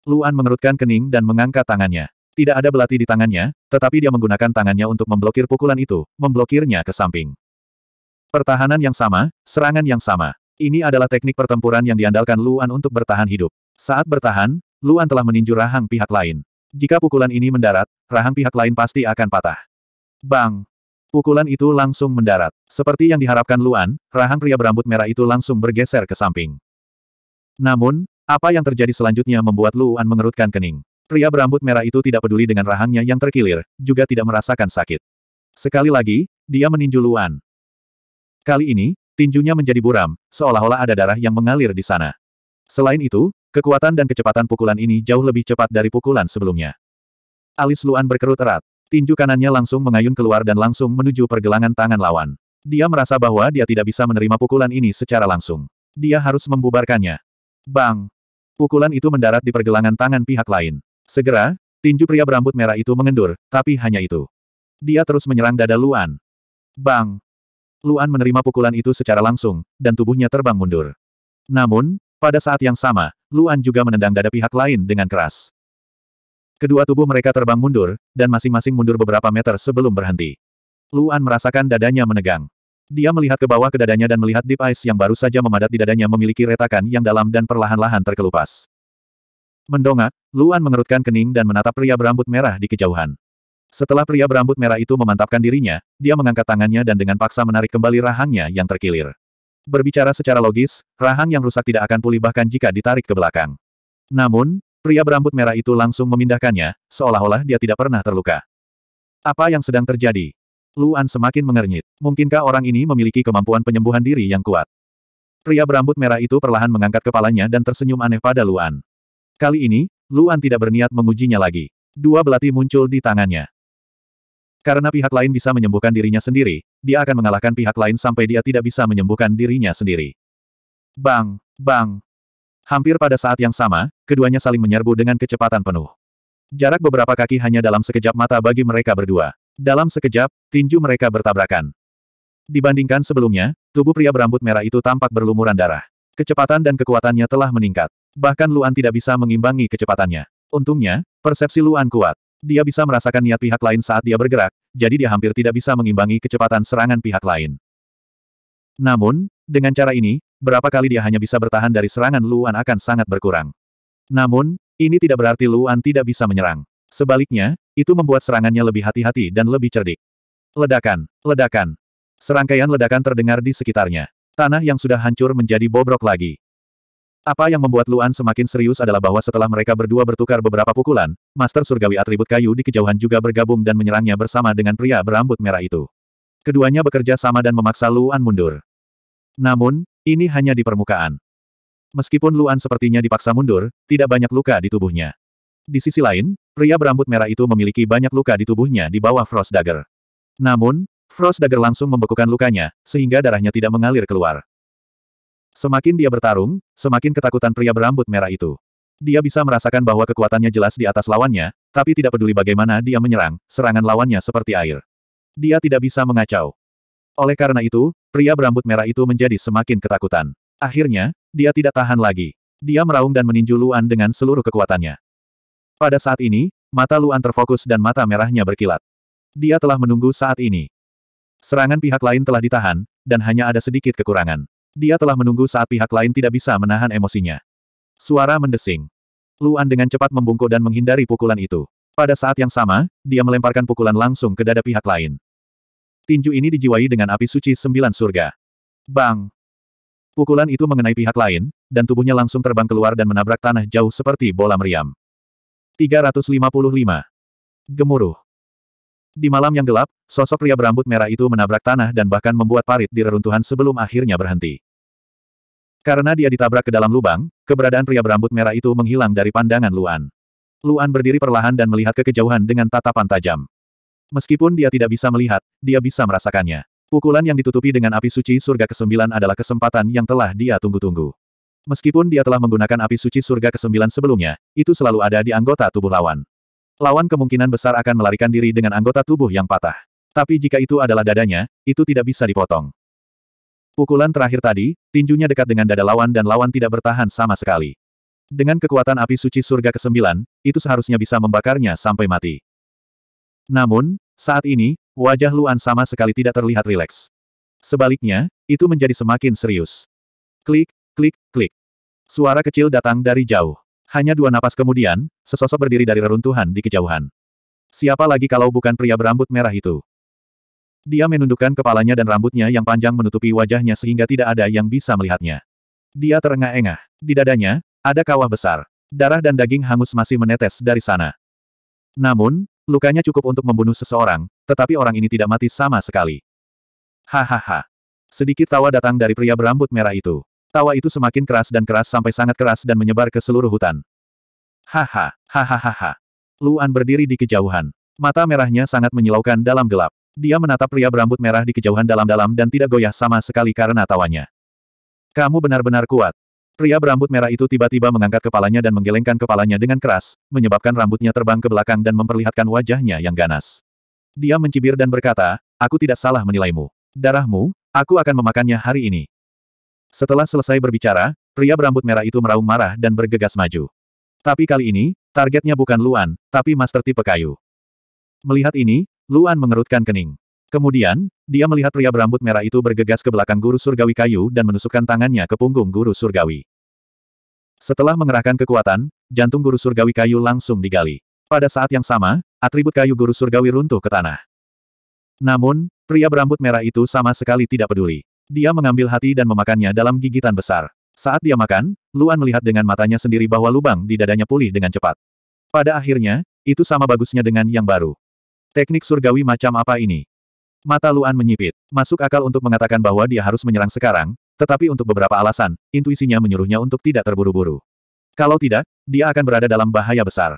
Luan mengerutkan kening dan mengangkat tangannya. Tidak ada belati di tangannya, tetapi dia menggunakan tangannya untuk memblokir pukulan itu, memblokirnya ke samping. Pertahanan yang sama, serangan yang sama. Ini adalah teknik pertempuran yang diandalkan Luan untuk bertahan hidup. Saat bertahan, Luan telah meninju rahang pihak lain. Jika pukulan ini mendarat, rahang pihak lain pasti akan patah. Bang! Pukulan itu langsung mendarat. Seperti yang diharapkan Luan, rahang pria berambut merah itu langsung bergeser ke samping. Namun, apa yang terjadi selanjutnya membuat Luan mengerutkan kening. Pria berambut merah itu tidak peduli dengan rahangnya yang terkilir, juga tidak merasakan sakit. Sekali lagi, dia meninju Luan. Kali ini, tinjunya menjadi buram, seolah-olah ada darah yang mengalir di sana. Selain itu, kekuatan dan kecepatan pukulan ini jauh lebih cepat dari pukulan sebelumnya. Alis Luan berkerut erat, Tinju kanannya langsung mengayun keluar dan langsung menuju pergelangan tangan lawan. Dia merasa bahwa dia tidak bisa menerima pukulan ini secara langsung. Dia harus membubarkannya. Bang! Pukulan itu mendarat di pergelangan tangan pihak lain. Segera, tinju pria berambut merah itu mengendur, tapi hanya itu. Dia terus menyerang dada Luan. Bang! Luan menerima pukulan itu secara langsung, dan tubuhnya terbang mundur. Namun, pada saat yang sama, Luan juga menendang dada pihak lain dengan keras. Kedua tubuh mereka terbang mundur, dan masing-masing mundur beberapa meter sebelum berhenti. Luan merasakan dadanya menegang. Dia melihat ke bawah ke dadanya dan melihat Deep Ice yang baru saja memadat di dadanya memiliki retakan yang dalam dan perlahan-lahan terkelupas. Mendongak, Luan mengerutkan kening dan menatap pria berambut merah di kejauhan. Setelah pria berambut merah itu memantapkan dirinya, dia mengangkat tangannya dan dengan paksa menarik kembali rahangnya yang terkilir. Berbicara secara logis, rahang yang rusak tidak akan pulih bahkan jika ditarik ke belakang. Namun, Pria berambut merah itu langsung memindahkannya, seolah-olah dia tidak pernah terluka. Apa yang sedang terjadi? Luan semakin mengernyit. Mungkinkah orang ini memiliki kemampuan penyembuhan diri yang kuat? Pria berambut merah itu perlahan mengangkat kepalanya dan tersenyum aneh pada Luan. Kali ini, Luan tidak berniat mengujinya lagi. Dua belati muncul di tangannya. Karena pihak lain bisa menyembuhkan dirinya sendiri, dia akan mengalahkan pihak lain sampai dia tidak bisa menyembuhkan dirinya sendiri. Bang, bang, Hampir pada saat yang sama, keduanya saling menyerbu dengan kecepatan penuh. Jarak beberapa kaki hanya dalam sekejap mata bagi mereka berdua. Dalam sekejap, tinju mereka bertabrakan. Dibandingkan sebelumnya, tubuh pria berambut merah itu tampak berlumuran darah. Kecepatan dan kekuatannya telah meningkat. Bahkan Luan tidak bisa mengimbangi kecepatannya. Untungnya, persepsi Luan kuat. Dia bisa merasakan niat pihak lain saat dia bergerak, jadi dia hampir tidak bisa mengimbangi kecepatan serangan pihak lain. Namun, dengan cara ini, berapa kali dia hanya bisa bertahan dari serangan Luan akan sangat berkurang. Namun, ini tidak berarti Luan tidak bisa menyerang. Sebaliknya, itu membuat serangannya lebih hati-hati dan lebih cerdik. Ledakan, ledakan. Serangkaian ledakan terdengar di sekitarnya. Tanah yang sudah hancur menjadi bobrok lagi. Apa yang membuat Luan semakin serius adalah bahwa setelah mereka berdua bertukar beberapa pukulan, Master Surgawi atribut kayu di kejauhan juga bergabung dan menyerangnya bersama dengan pria berambut merah itu. Keduanya bekerja sama dan memaksa Luan mundur. Namun, ini hanya di permukaan. Meskipun Luan sepertinya dipaksa mundur, tidak banyak luka di tubuhnya. Di sisi lain, pria berambut merah itu memiliki banyak luka di tubuhnya di bawah Frost Dagger. Namun, Frost Dagger langsung membekukan lukanya, sehingga darahnya tidak mengalir keluar. Semakin dia bertarung, semakin ketakutan pria berambut merah itu. Dia bisa merasakan bahwa kekuatannya jelas di atas lawannya, tapi tidak peduli bagaimana dia menyerang, serangan lawannya seperti air. Dia tidak bisa mengacau. Oleh karena itu, Pria berambut merah itu menjadi semakin ketakutan. Akhirnya, dia tidak tahan lagi. Dia meraung dan meninju Luan dengan seluruh kekuatannya. Pada saat ini, mata Luan terfokus dan mata merahnya berkilat. Dia telah menunggu saat ini. Serangan pihak lain telah ditahan, dan hanya ada sedikit kekurangan. Dia telah menunggu saat pihak lain tidak bisa menahan emosinya. Suara mendesing. Luan dengan cepat membungkuk dan menghindari pukulan itu. Pada saat yang sama, dia melemparkan pukulan langsung ke dada pihak lain tinju ini dijiwai dengan api suci sembilan surga. Bang! Pukulan itu mengenai pihak lain, dan tubuhnya langsung terbang keluar dan menabrak tanah jauh seperti bola meriam. 355. Gemuruh. Di malam yang gelap, sosok pria berambut merah itu menabrak tanah dan bahkan membuat parit di reruntuhan sebelum akhirnya berhenti. Karena dia ditabrak ke dalam lubang, keberadaan pria berambut merah itu menghilang dari pandangan Luan. Luan berdiri perlahan dan melihat ke kejauhan dengan tatapan tajam. Meskipun dia tidak bisa melihat, dia bisa merasakannya. Pukulan yang ditutupi dengan api suci surga kesembilan adalah kesempatan yang telah dia tunggu-tunggu. Meskipun dia telah menggunakan api suci surga kesembilan sebelumnya, itu selalu ada di anggota tubuh lawan. Lawan kemungkinan besar akan melarikan diri dengan anggota tubuh yang patah. Tapi jika itu adalah dadanya, itu tidak bisa dipotong. Pukulan terakhir tadi, tinjunya dekat dengan dada lawan dan lawan tidak bertahan sama sekali. Dengan kekuatan api suci surga kesembilan, itu seharusnya bisa membakarnya sampai mati. Namun, saat ini, wajah Luan sama sekali tidak terlihat rileks. Sebaliknya, itu menjadi semakin serius. Klik, klik, klik. Suara kecil datang dari jauh. Hanya dua napas kemudian, sesosok berdiri dari reruntuhan di kejauhan. Siapa lagi kalau bukan pria berambut merah itu? Dia menundukkan kepalanya dan rambutnya yang panjang menutupi wajahnya sehingga tidak ada yang bisa melihatnya. Dia terengah-engah. Di dadanya, ada kawah besar. Darah dan daging hangus masih menetes dari sana. Namun, Lukanya cukup untuk membunuh seseorang, tetapi orang ini tidak mati sama sekali. Hahaha. Sedikit tawa datang dari pria berambut merah itu. Tawa itu semakin keras dan keras sampai sangat keras dan menyebar ke seluruh hutan. Haha, hahaha. Luan berdiri di kejauhan. Mata merahnya sangat menyilaukan dalam gelap. Dia menatap pria berambut merah di kejauhan dalam-dalam dan tidak goyah sama sekali karena tawanya. Kamu benar-benar kuat. Pria berambut merah itu tiba-tiba mengangkat kepalanya dan menggelengkan kepalanya dengan keras, menyebabkan rambutnya terbang ke belakang dan memperlihatkan wajahnya yang ganas. Dia mencibir dan berkata, aku tidak salah menilaimu. Darahmu, aku akan memakannya hari ini. Setelah selesai berbicara, pria berambut merah itu meraung marah dan bergegas maju. Tapi kali ini, targetnya bukan Luan, tapi Master Tipe Kayu. Melihat ini, Luan mengerutkan kening. Kemudian, dia melihat pria berambut merah itu bergegas ke belakang guru surgawi kayu dan menusukkan tangannya ke punggung guru surgawi. Setelah mengerahkan kekuatan, jantung guru surgawi kayu langsung digali. Pada saat yang sama, atribut kayu guru surgawi runtuh ke tanah. Namun, pria berambut merah itu sama sekali tidak peduli. Dia mengambil hati dan memakannya dalam gigitan besar. Saat dia makan, Luan melihat dengan matanya sendiri bahwa lubang di dadanya pulih dengan cepat. Pada akhirnya, itu sama bagusnya dengan yang baru. Teknik surgawi macam apa ini? Mata Luan menyipit. Masuk akal untuk mengatakan bahwa dia harus menyerang sekarang, tetapi untuk beberapa alasan, intuisinya menyuruhnya untuk tidak terburu-buru. Kalau tidak, dia akan berada dalam bahaya besar.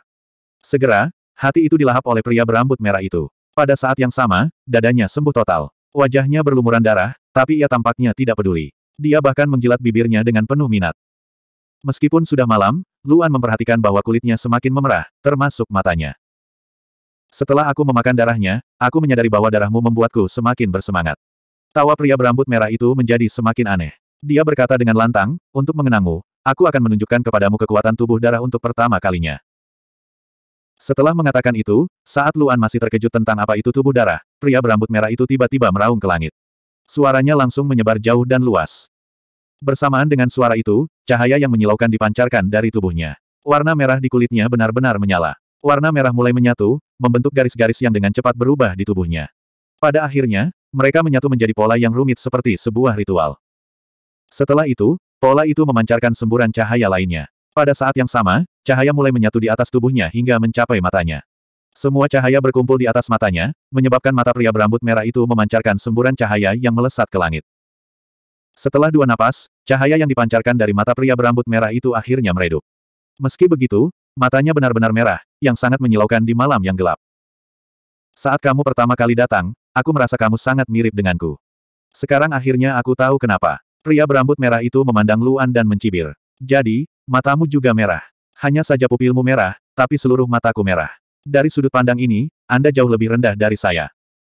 Segera, hati itu dilahap oleh pria berambut merah itu. Pada saat yang sama, dadanya sembuh total. Wajahnya berlumuran darah, tapi ia tampaknya tidak peduli. Dia bahkan menjilat bibirnya dengan penuh minat. Meskipun sudah malam, Luan memperhatikan bahwa kulitnya semakin memerah, termasuk matanya. Setelah aku memakan darahnya, aku menyadari bahwa darahmu membuatku semakin bersemangat. Tawa pria berambut merah itu menjadi semakin aneh. Dia berkata dengan lantang, untuk mengenangmu, aku akan menunjukkan kepadamu kekuatan tubuh darah untuk pertama kalinya. Setelah mengatakan itu, saat Luan masih terkejut tentang apa itu tubuh darah, pria berambut merah itu tiba-tiba meraung ke langit. Suaranya langsung menyebar jauh dan luas. Bersamaan dengan suara itu, cahaya yang menyilaukan dipancarkan dari tubuhnya. Warna merah di kulitnya benar-benar menyala. Warna merah mulai menyatu, membentuk garis-garis yang dengan cepat berubah di tubuhnya. Pada akhirnya, mereka menyatu menjadi pola yang rumit seperti sebuah ritual. Setelah itu, pola itu memancarkan semburan cahaya lainnya. Pada saat yang sama, cahaya mulai menyatu di atas tubuhnya hingga mencapai matanya. Semua cahaya berkumpul di atas matanya, menyebabkan mata pria berambut merah itu memancarkan semburan cahaya yang melesat ke langit. Setelah dua napas, cahaya yang dipancarkan dari mata pria berambut merah itu akhirnya meredup. Meski begitu, Matanya benar-benar merah, yang sangat menyilaukan di malam yang gelap. Saat kamu pertama kali datang, aku merasa kamu sangat mirip denganku. Sekarang akhirnya aku tahu kenapa. Pria berambut merah itu memandang Luan dan mencibir. Jadi, matamu juga merah. Hanya saja pupilmu merah, tapi seluruh mataku merah. Dari sudut pandang ini, Anda jauh lebih rendah dari saya.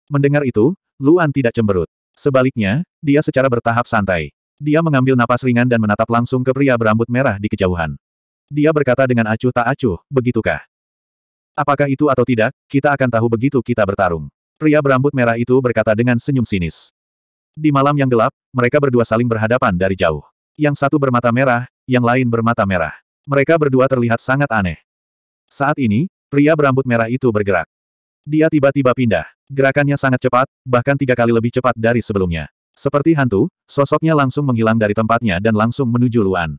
Mendengar itu, Luan tidak cemberut. Sebaliknya, dia secara bertahap santai. Dia mengambil napas ringan dan menatap langsung ke pria berambut merah di kejauhan. Dia berkata dengan acuh tak acuh, begitukah? Apakah itu atau tidak, kita akan tahu begitu kita bertarung. Pria berambut merah itu berkata dengan senyum sinis. Di malam yang gelap, mereka berdua saling berhadapan dari jauh. Yang satu bermata merah, yang lain bermata merah. Mereka berdua terlihat sangat aneh. Saat ini, pria berambut merah itu bergerak. Dia tiba-tiba pindah. Gerakannya sangat cepat, bahkan tiga kali lebih cepat dari sebelumnya. Seperti hantu, sosoknya langsung menghilang dari tempatnya dan langsung menuju Luan.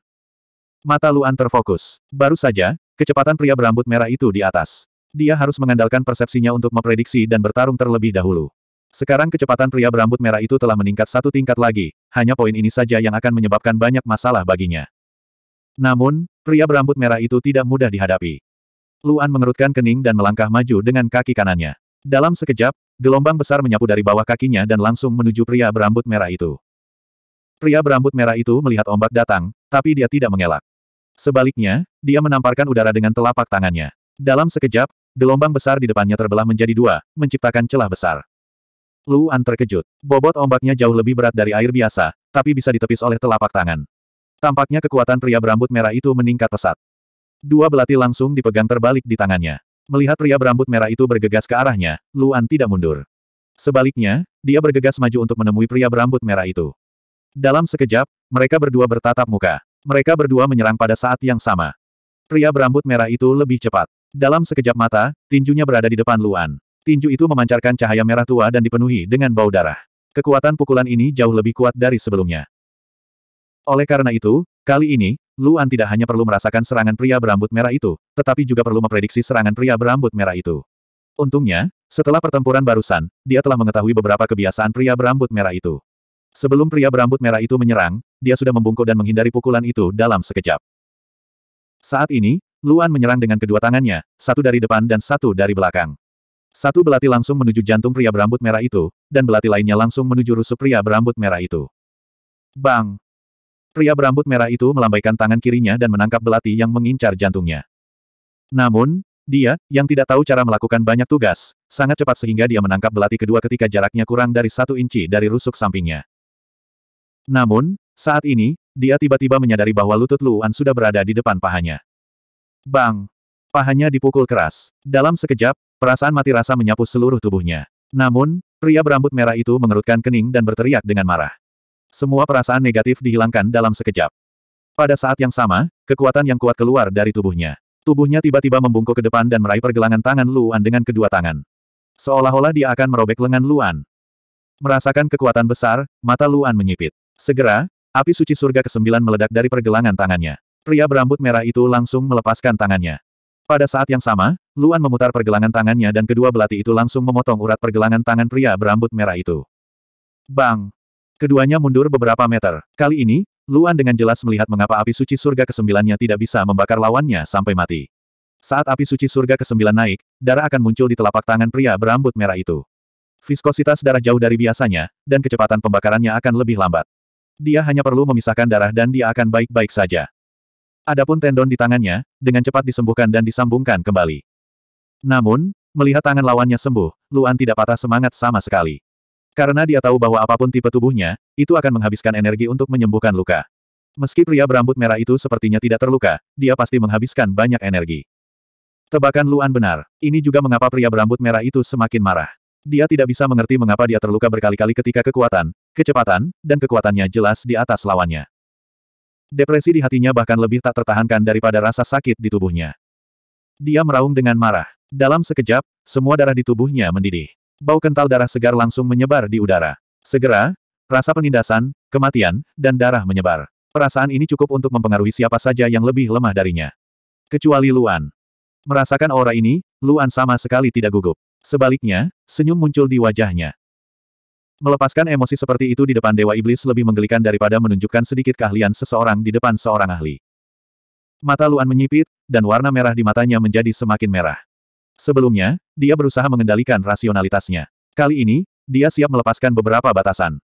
Mata Luan terfokus. Baru saja, kecepatan pria berambut merah itu di atas. Dia harus mengandalkan persepsinya untuk memprediksi dan bertarung terlebih dahulu. Sekarang kecepatan pria berambut merah itu telah meningkat satu tingkat lagi, hanya poin ini saja yang akan menyebabkan banyak masalah baginya. Namun, pria berambut merah itu tidak mudah dihadapi. Luan mengerutkan kening dan melangkah maju dengan kaki kanannya. Dalam sekejap, gelombang besar menyapu dari bawah kakinya dan langsung menuju pria berambut merah itu. Pria berambut merah itu melihat ombak datang, tapi dia tidak mengelak. Sebaliknya, dia menamparkan udara dengan telapak tangannya. Dalam sekejap, gelombang besar di depannya terbelah menjadi dua, menciptakan celah besar. Luan terkejut. Bobot ombaknya jauh lebih berat dari air biasa, tapi bisa ditepis oleh telapak tangan. Tampaknya kekuatan pria berambut merah itu meningkat pesat. Dua belati langsung dipegang terbalik di tangannya. Melihat pria berambut merah itu bergegas ke arahnya, Luan tidak mundur. Sebaliknya, dia bergegas maju untuk menemui pria berambut merah itu. Dalam sekejap, mereka berdua bertatap muka. Mereka berdua menyerang pada saat yang sama. Pria berambut merah itu lebih cepat. Dalam sekejap mata, tinjunya berada di depan Luan. Tinju itu memancarkan cahaya merah tua dan dipenuhi dengan bau darah. Kekuatan pukulan ini jauh lebih kuat dari sebelumnya. Oleh karena itu, kali ini, Luan tidak hanya perlu merasakan serangan pria berambut merah itu, tetapi juga perlu memprediksi serangan pria berambut merah itu. Untungnya, setelah pertempuran barusan, dia telah mengetahui beberapa kebiasaan pria berambut merah itu. Sebelum pria berambut merah itu menyerang, dia sudah membungkuk dan menghindari pukulan itu dalam sekejap. Saat ini, Luan menyerang dengan kedua tangannya, satu dari depan dan satu dari belakang. Satu belati langsung menuju jantung pria berambut merah itu, dan belati lainnya langsung menuju rusuk pria berambut merah itu. Bang! Pria berambut merah itu melambaikan tangan kirinya dan menangkap belati yang mengincar jantungnya. Namun, dia, yang tidak tahu cara melakukan banyak tugas, sangat cepat sehingga dia menangkap belati kedua ketika jaraknya kurang dari satu inci dari rusuk sampingnya. Namun, saat ini, dia tiba-tiba menyadari bahwa lutut Luan sudah berada di depan pahanya. Bang! Pahanya dipukul keras. Dalam sekejap, perasaan mati rasa menyapu seluruh tubuhnya. Namun, pria berambut merah itu mengerutkan kening dan berteriak dengan marah. Semua perasaan negatif dihilangkan dalam sekejap. Pada saat yang sama, kekuatan yang kuat keluar dari tubuhnya. Tubuhnya tiba-tiba membungkuk ke depan dan meraih pergelangan tangan Luan dengan kedua tangan. Seolah-olah dia akan merobek lengan Luan. Merasakan kekuatan besar, mata Luan menyipit. Segera, Api suci surga ke-9 meledak dari pergelangan tangannya. Pria berambut merah itu langsung melepaskan tangannya. Pada saat yang sama, Luan memutar pergelangan tangannya dan kedua belati itu langsung memotong urat pergelangan tangan pria berambut merah itu. Bang! Keduanya mundur beberapa meter. Kali ini, Luan dengan jelas melihat mengapa api suci surga ke kesembilannya tidak bisa membakar lawannya sampai mati. Saat api suci surga ke kesembilan naik, darah akan muncul di telapak tangan pria berambut merah itu. Viskositas darah jauh dari biasanya, dan kecepatan pembakarannya akan lebih lambat. Dia hanya perlu memisahkan darah dan dia akan baik-baik saja. Adapun tendon di tangannya, dengan cepat disembuhkan dan disambungkan kembali. Namun, melihat tangan lawannya sembuh, Luan tidak patah semangat sama sekali. Karena dia tahu bahwa apapun tipe tubuhnya, itu akan menghabiskan energi untuk menyembuhkan luka. Meski pria berambut merah itu sepertinya tidak terluka, dia pasti menghabiskan banyak energi. Tebakan Luan benar, ini juga mengapa pria berambut merah itu semakin marah. Dia tidak bisa mengerti mengapa dia terluka berkali-kali ketika kekuatan, kecepatan, dan kekuatannya jelas di atas lawannya. Depresi di hatinya bahkan lebih tak tertahankan daripada rasa sakit di tubuhnya. Dia meraung dengan marah. Dalam sekejap, semua darah di tubuhnya mendidih. Bau kental darah segar langsung menyebar di udara. Segera, rasa penindasan, kematian, dan darah menyebar. Perasaan ini cukup untuk mempengaruhi siapa saja yang lebih lemah darinya. Kecuali Luan. Merasakan aura ini, Luan sama sekali tidak gugup. Sebaliknya, senyum muncul di wajahnya. Melepaskan emosi seperti itu di depan Dewa Iblis lebih menggelikan daripada menunjukkan sedikit keahlian seseorang di depan seorang ahli. Mata Luan menyipit, dan warna merah di matanya menjadi semakin merah. Sebelumnya, dia berusaha mengendalikan rasionalitasnya. Kali ini, dia siap melepaskan beberapa batasan.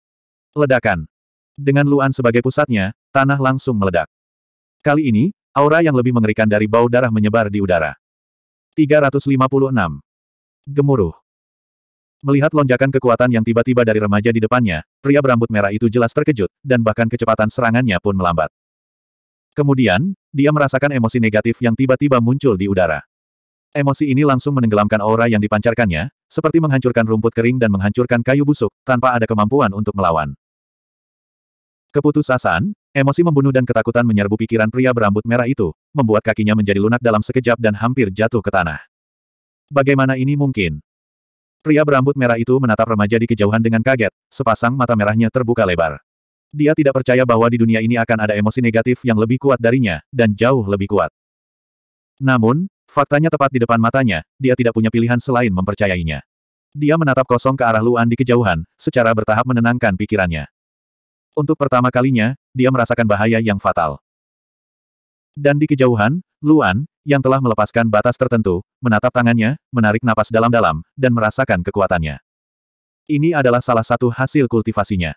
Ledakan. Dengan Luan sebagai pusatnya, tanah langsung meledak. Kali ini, aura yang lebih mengerikan dari bau darah menyebar di udara. 356 gemuruh. Melihat lonjakan kekuatan yang tiba-tiba dari remaja di depannya, pria berambut merah itu jelas terkejut, dan bahkan kecepatan serangannya pun melambat. Kemudian, dia merasakan emosi negatif yang tiba-tiba muncul di udara. Emosi ini langsung menenggelamkan aura yang dipancarkannya, seperti menghancurkan rumput kering dan menghancurkan kayu busuk, tanpa ada kemampuan untuk melawan. Keputusasaan, emosi membunuh dan ketakutan menyerbu pikiran pria berambut merah itu, membuat kakinya menjadi lunak dalam sekejap dan hampir jatuh ke tanah. Bagaimana ini mungkin? Pria berambut merah itu menatap remaja di kejauhan dengan kaget, sepasang mata merahnya terbuka lebar. Dia tidak percaya bahwa di dunia ini akan ada emosi negatif yang lebih kuat darinya, dan jauh lebih kuat. Namun, faktanya tepat di depan matanya, dia tidak punya pilihan selain mempercayainya. Dia menatap kosong ke arah Luan di kejauhan, secara bertahap menenangkan pikirannya. Untuk pertama kalinya, dia merasakan bahaya yang fatal. Dan di kejauhan, Luan, yang telah melepaskan batas tertentu, menatap tangannya, menarik napas dalam-dalam, dan merasakan kekuatannya. Ini adalah salah satu hasil kultivasinya.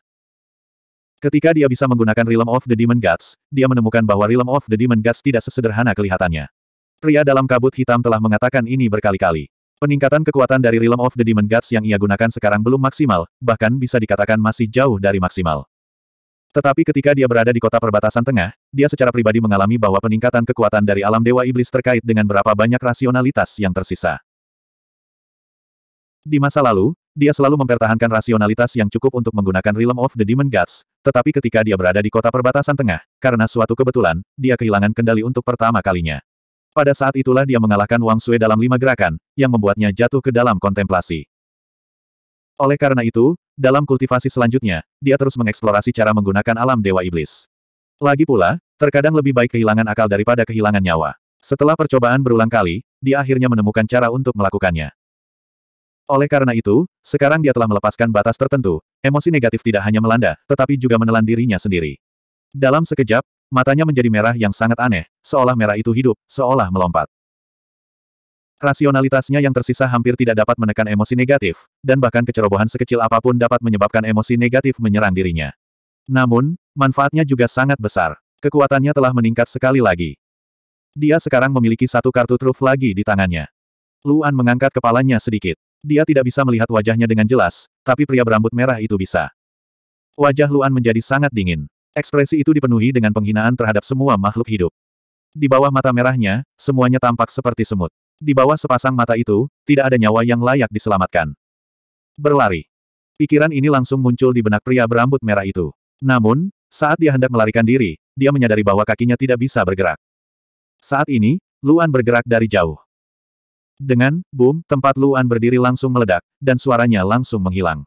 Ketika dia bisa menggunakan Realm of the Demon Gods, dia menemukan bahwa Realm of the Demon Gods tidak sesederhana kelihatannya. Pria dalam kabut hitam telah mengatakan ini berkali-kali. Peningkatan kekuatan dari Realm of the Demon Gods yang ia gunakan sekarang belum maksimal, bahkan bisa dikatakan masih jauh dari maksimal. Tetapi ketika dia berada di kota perbatasan tengah, dia secara pribadi mengalami bahwa peningkatan kekuatan dari alam Dewa Iblis terkait dengan berapa banyak rasionalitas yang tersisa. Di masa lalu, dia selalu mempertahankan rasionalitas yang cukup untuk menggunakan Realm of the Demon Gods, tetapi ketika dia berada di kota perbatasan tengah, karena suatu kebetulan, dia kehilangan kendali untuk pertama kalinya. Pada saat itulah dia mengalahkan Wang Sui dalam lima gerakan, yang membuatnya jatuh ke dalam kontemplasi. Oleh karena itu, dalam kultivasi selanjutnya, dia terus mengeksplorasi cara menggunakan alam Dewa Iblis. Lagi pula, terkadang lebih baik kehilangan akal daripada kehilangan nyawa. Setelah percobaan berulang kali, dia akhirnya menemukan cara untuk melakukannya. Oleh karena itu, sekarang dia telah melepaskan batas tertentu, emosi negatif tidak hanya melanda, tetapi juga menelan dirinya sendiri. Dalam sekejap, matanya menjadi merah yang sangat aneh, seolah merah itu hidup, seolah melompat. Rasionalitasnya yang tersisa hampir tidak dapat menekan emosi negatif, dan bahkan kecerobohan sekecil apapun dapat menyebabkan emosi negatif menyerang dirinya. Namun, manfaatnya juga sangat besar. Kekuatannya telah meningkat sekali lagi. Dia sekarang memiliki satu kartu truf lagi di tangannya. Luan mengangkat kepalanya sedikit. Dia tidak bisa melihat wajahnya dengan jelas, tapi pria berambut merah itu bisa. Wajah Luan menjadi sangat dingin. Ekspresi itu dipenuhi dengan penghinaan terhadap semua makhluk hidup. Di bawah mata merahnya, semuanya tampak seperti semut. Di bawah sepasang mata itu, tidak ada nyawa yang layak diselamatkan. Berlari. Pikiran ini langsung muncul di benak pria berambut merah itu. Namun, saat dia hendak melarikan diri, dia menyadari bahwa kakinya tidak bisa bergerak. Saat ini, Luan bergerak dari jauh. Dengan, boom, tempat Luan berdiri langsung meledak, dan suaranya langsung menghilang.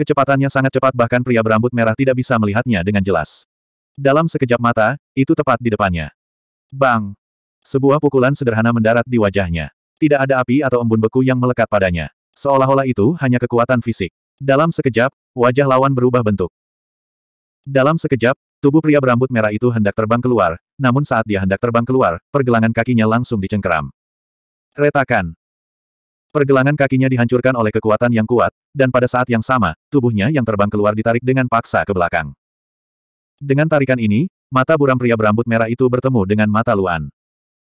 Kecepatannya sangat cepat bahkan pria berambut merah tidak bisa melihatnya dengan jelas. Dalam sekejap mata, itu tepat di depannya. Bang! Sebuah pukulan sederhana mendarat di wajahnya. Tidak ada api atau embun beku yang melekat padanya. Seolah-olah itu hanya kekuatan fisik. Dalam sekejap, wajah lawan berubah bentuk. Dalam sekejap, tubuh pria berambut merah itu hendak terbang keluar, namun saat dia hendak terbang keluar, pergelangan kakinya langsung dicengkeram. Retakan. Pergelangan kakinya dihancurkan oleh kekuatan yang kuat, dan pada saat yang sama, tubuhnya yang terbang keluar ditarik dengan paksa ke belakang. Dengan tarikan ini, Mata buram pria berambut merah itu bertemu dengan mata Luan.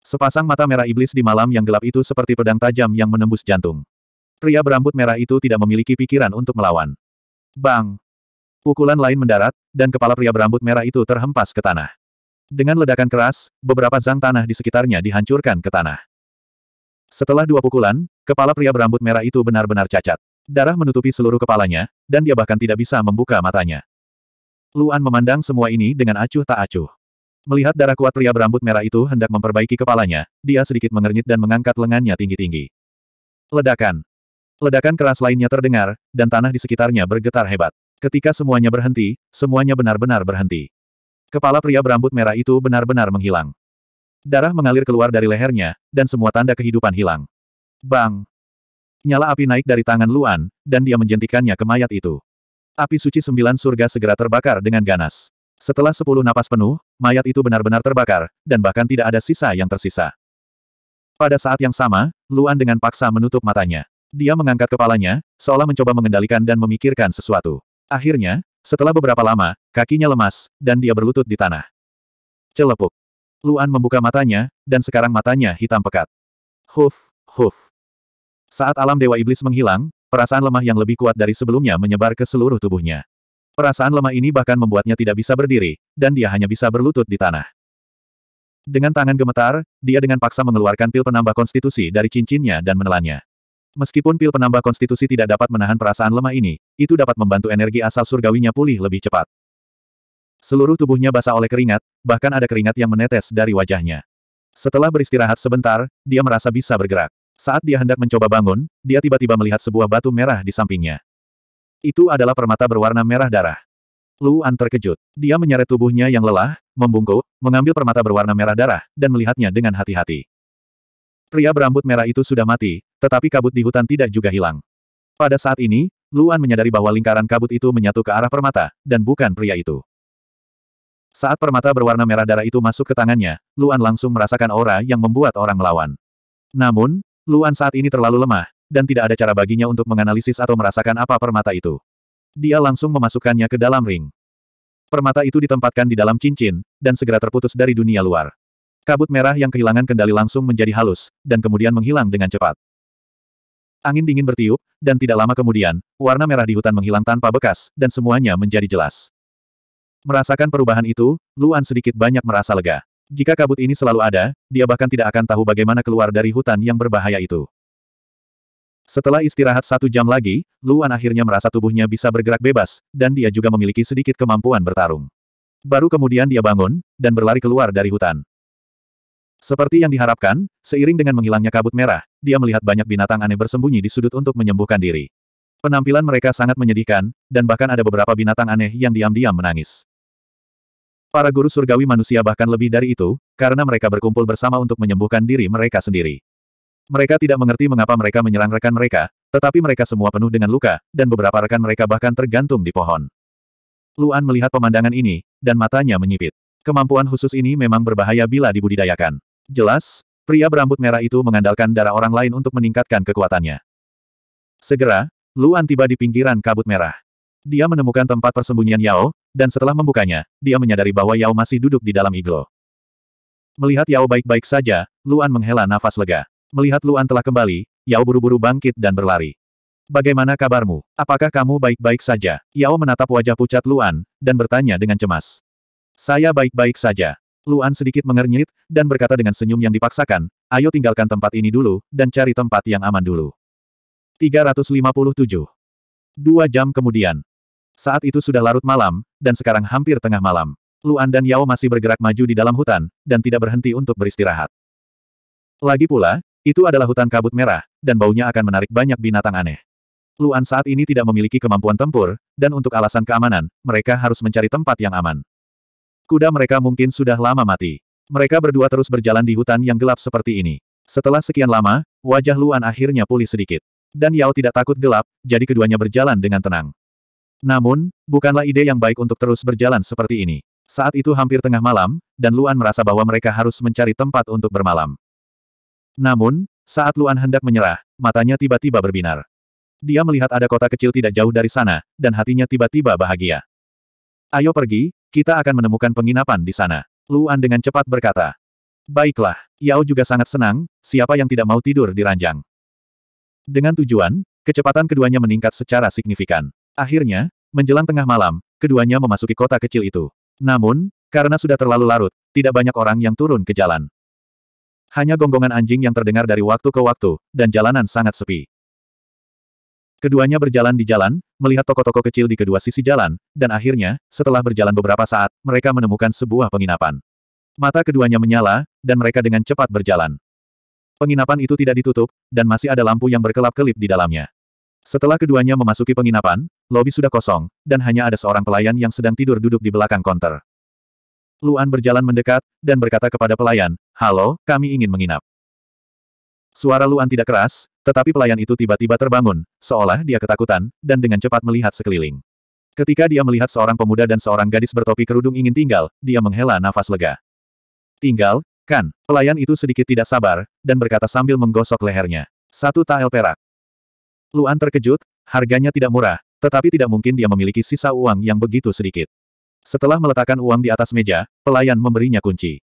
Sepasang mata merah iblis di malam yang gelap itu seperti pedang tajam yang menembus jantung. Pria berambut merah itu tidak memiliki pikiran untuk melawan. Bang! Pukulan lain mendarat, dan kepala pria berambut merah itu terhempas ke tanah. Dengan ledakan keras, beberapa zang tanah di sekitarnya dihancurkan ke tanah. Setelah dua pukulan, kepala pria berambut merah itu benar-benar cacat. Darah menutupi seluruh kepalanya, dan dia bahkan tidak bisa membuka matanya. Luan memandang semua ini dengan acuh tak acuh. Melihat darah kuat pria berambut merah itu hendak memperbaiki kepalanya, dia sedikit mengernyit dan mengangkat lengannya tinggi-tinggi. Ledakan. Ledakan keras lainnya terdengar, dan tanah di sekitarnya bergetar hebat. Ketika semuanya berhenti, semuanya benar-benar berhenti. Kepala pria berambut merah itu benar-benar menghilang. Darah mengalir keluar dari lehernya, dan semua tanda kehidupan hilang. Bang! Nyala api naik dari tangan Luan, dan dia menjentikannya ke mayat itu. Api suci sembilan surga segera terbakar dengan ganas. Setelah sepuluh napas penuh, mayat itu benar-benar terbakar, dan bahkan tidak ada sisa yang tersisa. Pada saat yang sama, Luan dengan paksa menutup matanya. Dia mengangkat kepalanya, seolah mencoba mengendalikan dan memikirkan sesuatu. Akhirnya, setelah beberapa lama, kakinya lemas, dan dia berlutut di tanah. Celepuk. Luan membuka matanya, dan sekarang matanya hitam pekat. Huf, huf. Saat alam Dewa Iblis menghilang, Perasaan lemah yang lebih kuat dari sebelumnya menyebar ke seluruh tubuhnya. Perasaan lemah ini bahkan membuatnya tidak bisa berdiri, dan dia hanya bisa berlutut di tanah. Dengan tangan gemetar, dia dengan paksa mengeluarkan pil penambah konstitusi dari cincinnya dan menelannya. Meskipun pil penambah konstitusi tidak dapat menahan perasaan lemah ini, itu dapat membantu energi asal surgawinya pulih lebih cepat. Seluruh tubuhnya basah oleh keringat, bahkan ada keringat yang menetes dari wajahnya. Setelah beristirahat sebentar, dia merasa bisa bergerak. Saat dia hendak mencoba bangun, dia tiba-tiba melihat sebuah batu merah di sampingnya. Itu adalah permata berwarna merah darah. Luan terkejut. Dia menyeret tubuhnya yang lelah, membungkuk, mengambil permata berwarna merah darah, dan melihatnya dengan hati-hati. Pria berambut merah itu sudah mati, tetapi kabut di hutan tidak juga hilang. Pada saat ini, Luan menyadari bahwa lingkaran kabut itu menyatu ke arah permata, dan bukan pria itu. Saat permata berwarna merah darah itu masuk ke tangannya, Luan langsung merasakan aura yang membuat orang melawan. Namun, Luan saat ini terlalu lemah, dan tidak ada cara baginya untuk menganalisis atau merasakan apa permata itu. Dia langsung memasukkannya ke dalam ring. Permata itu ditempatkan di dalam cincin, dan segera terputus dari dunia luar. Kabut merah yang kehilangan kendali langsung menjadi halus, dan kemudian menghilang dengan cepat. Angin dingin bertiup, dan tidak lama kemudian, warna merah di hutan menghilang tanpa bekas, dan semuanya menjadi jelas. Merasakan perubahan itu, Luan sedikit banyak merasa lega. Jika kabut ini selalu ada, dia bahkan tidak akan tahu bagaimana keluar dari hutan yang berbahaya itu. Setelah istirahat satu jam lagi, Luan akhirnya merasa tubuhnya bisa bergerak bebas, dan dia juga memiliki sedikit kemampuan bertarung. Baru kemudian dia bangun, dan berlari keluar dari hutan. Seperti yang diharapkan, seiring dengan menghilangnya kabut merah, dia melihat banyak binatang aneh bersembunyi di sudut untuk menyembuhkan diri. Penampilan mereka sangat menyedihkan, dan bahkan ada beberapa binatang aneh yang diam-diam menangis. Para guru surgawi manusia bahkan lebih dari itu, karena mereka berkumpul bersama untuk menyembuhkan diri mereka sendiri. Mereka tidak mengerti mengapa mereka menyerang rekan mereka, tetapi mereka semua penuh dengan luka, dan beberapa rekan mereka bahkan tergantung di pohon. Luan melihat pemandangan ini, dan matanya menyipit. Kemampuan khusus ini memang berbahaya bila dibudidayakan. Jelas, pria berambut merah itu mengandalkan darah orang lain untuk meningkatkan kekuatannya. Segera, Luan tiba di pinggiran kabut merah. Dia menemukan tempat persembunyian Yao, dan setelah membukanya, dia menyadari bahwa Yao masih duduk di dalam iglo. Melihat Yao baik-baik saja, Luan menghela nafas lega. Melihat Luan telah kembali, Yao buru-buru bangkit dan berlari. Bagaimana kabarmu? Apakah kamu baik-baik saja? Yao menatap wajah pucat Luan, dan bertanya dengan cemas. Saya baik-baik saja. Luan sedikit mengernyit, dan berkata dengan senyum yang dipaksakan, ayo tinggalkan tempat ini dulu, dan cari tempat yang aman dulu. 357. Dua jam kemudian, saat itu sudah larut malam, dan sekarang hampir tengah malam. Luan dan Yao masih bergerak maju di dalam hutan, dan tidak berhenti untuk beristirahat. Lagi pula, itu adalah hutan kabut merah, dan baunya akan menarik banyak binatang aneh. Luan saat ini tidak memiliki kemampuan tempur, dan untuk alasan keamanan, mereka harus mencari tempat yang aman. Kuda mereka mungkin sudah lama mati. Mereka berdua terus berjalan di hutan yang gelap seperti ini. Setelah sekian lama, wajah Luan akhirnya pulih sedikit. Dan Yao tidak takut gelap, jadi keduanya berjalan dengan tenang. Namun, bukanlah ide yang baik untuk terus berjalan seperti ini. Saat itu hampir tengah malam, dan Luan merasa bahwa mereka harus mencari tempat untuk bermalam. Namun, saat Luan hendak menyerah, matanya tiba-tiba berbinar. Dia melihat ada kota kecil tidak jauh dari sana, dan hatinya tiba-tiba bahagia. Ayo pergi, kita akan menemukan penginapan di sana. Luan dengan cepat berkata. Baiklah, Yao juga sangat senang, siapa yang tidak mau tidur di ranjang. Dengan tujuan, kecepatan keduanya meningkat secara signifikan. Akhirnya, menjelang tengah malam, keduanya memasuki kota kecil itu. Namun, karena sudah terlalu larut, tidak banyak orang yang turun ke jalan. Hanya gonggongan anjing yang terdengar dari waktu ke waktu, dan jalanan sangat sepi. Keduanya berjalan di jalan, melihat toko-toko kecil di kedua sisi jalan, dan akhirnya, setelah berjalan beberapa saat, mereka menemukan sebuah penginapan. Mata keduanya menyala, dan mereka dengan cepat berjalan. Penginapan itu tidak ditutup, dan masih ada lampu yang berkelap-kelip di dalamnya. Setelah keduanya memasuki penginapan, Lobi sudah kosong, dan hanya ada seorang pelayan yang sedang tidur duduk di belakang konter. Luan berjalan mendekat, dan berkata kepada pelayan, Halo, kami ingin menginap. Suara Luan tidak keras, tetapi pelayan itu tiba-tiba terbangun, seolah dia ketakutan, dan dengan cepat melihat sekeliling. Ketika dia melihat seorang pemuda dan seorang gadis bertopi kerudung ingin tinggal, dia menghela nafas lega. Tinggal, kan? Pelayan itu sedikit tidak sabar, dan berkata sambil menggosok lehernya. Satu tael perak. Luan terkejut, harganya tidak murah, tetapi tidak mungkin dia memiliki sisa uang yang begitu sedikit. Setelah meletakkan uang di atas meja, pelayan memberinya kunci.